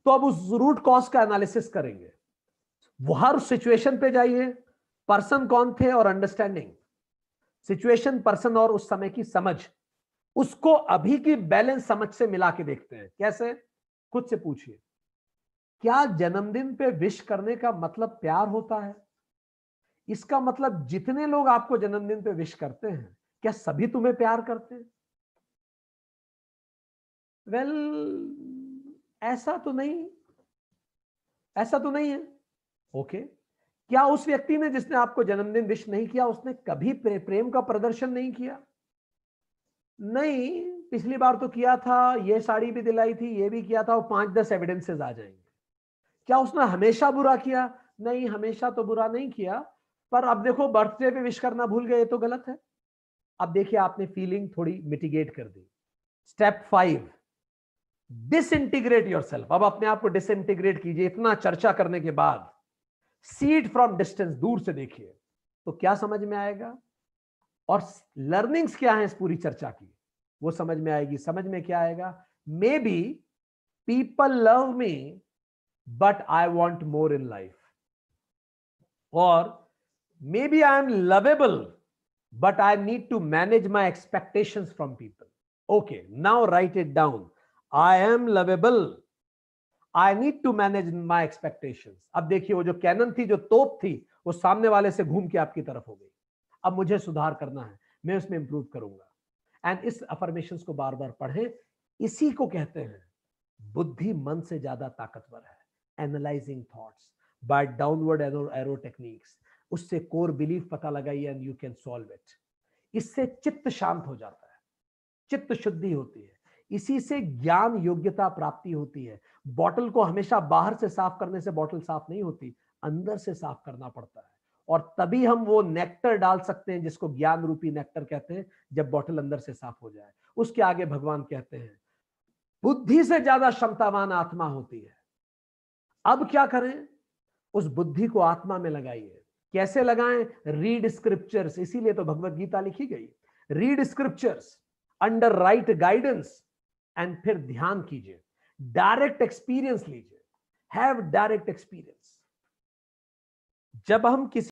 तो अब उस रूट कॉज का एनालिसिस करेंगे हर सिचुएशन पे जाइए पर्सन कौन थे और अंडरस्टैंडिंग सिचुएशन पर्सन और उस समय की समझ उसको अभी की बैलेंस समझ से मिला के देखते हैं कैसे खुद से पूछिए क्या जन्मदिन पे विश करने का मतलब प्यार होता है इसका मतलब जितने लोग आपको जन्मदिन पे विश करते हैं क्या सभी तुम्हें प्यार करते हैं वेल well, ऐसा तो नहीं ऐसा तो नहीं है ओके क्या उस व्यक्ति ने जिसने आपको जन्मदिन विश नहीं किया उसने कभी प्रे, प्रेम का प्रदर्शन नहीं किया नहीं पिछली बार तो किया था ये साड़ी भी दिलाई थी ये भी किया था और पांच दस एविडेंसेस आ जाएंगे क्या उसने हमेशा बुरा किया नहीं हमेशा तो बुरा नहीं किया पर अब देखो बर्थडे पे विश करना भूल गए तो गलत है अब देखिए आपने फीलिंग थोड़ी मिटिगेट कर दी step five disintegrate yourself अब अपने आप को डिसइंटीग्रेट कीजिए इतना चर्चा करने के बाद सीड फ्रॉम डिस्टेंस दूर से देखिए तो क्या समझ में आएगा और लर्निंग्स क्या है इस पूरी चर्चा की वो समझ में आएगी समझ में क्या आएगा maybe people love me but I want more in life और maybe I am lovable but I need to manage my expectation from people okay now write it down I am lovable I need to manage my expectation अब देखिए वो जो cannon थी जो तोप थी वो सामने वाले से घूम के आपकी तरफ हो गई अब मुझे सुधार करना है मैं उसमें इंप्रूव करूंगा एंड इस अफर्मेशन को बार बार पढ़े इसी को कहते हैं बुद्धि मन से ज्यादा ताकतवर है analysing thoughts by downward arrow techniques उससे कोर बिलीफ पता लगाइए and you can solve it इससे चित्त शांत हो जाता है चित्त शुद्धि होती है इसी से ज्ञान योग्यता प्राप्ति होती है बॉटल को हमेशा बाहर से साफ करने से बॉटल साफ नहीं होती अंदर से साफ करना पड़ता है और तभी हम वो नेक्टर डाल सकते हैं जिसको ज्ञान रूपी नेक्टर कहते हैं जब बॉटल अंदर से साफ हो जाए उसके आगे भगवान कहते हैं बुद्धि से ज्यादा क्षमतावान आत्मा होती है अब क्या करें उस बुद्धि को आत्मा में लगाइए कैसे लगाएं रीड स्क्रिप्चर्स इसीलिए तो भगवत गीता लिखी गई read scriptures under right guidance and फिर ध्यान कीजिए डायरेक्ट एक्सपीरियंस लीजिए हैव डायरेक्ट एक्सपीरियंस जब हम किसी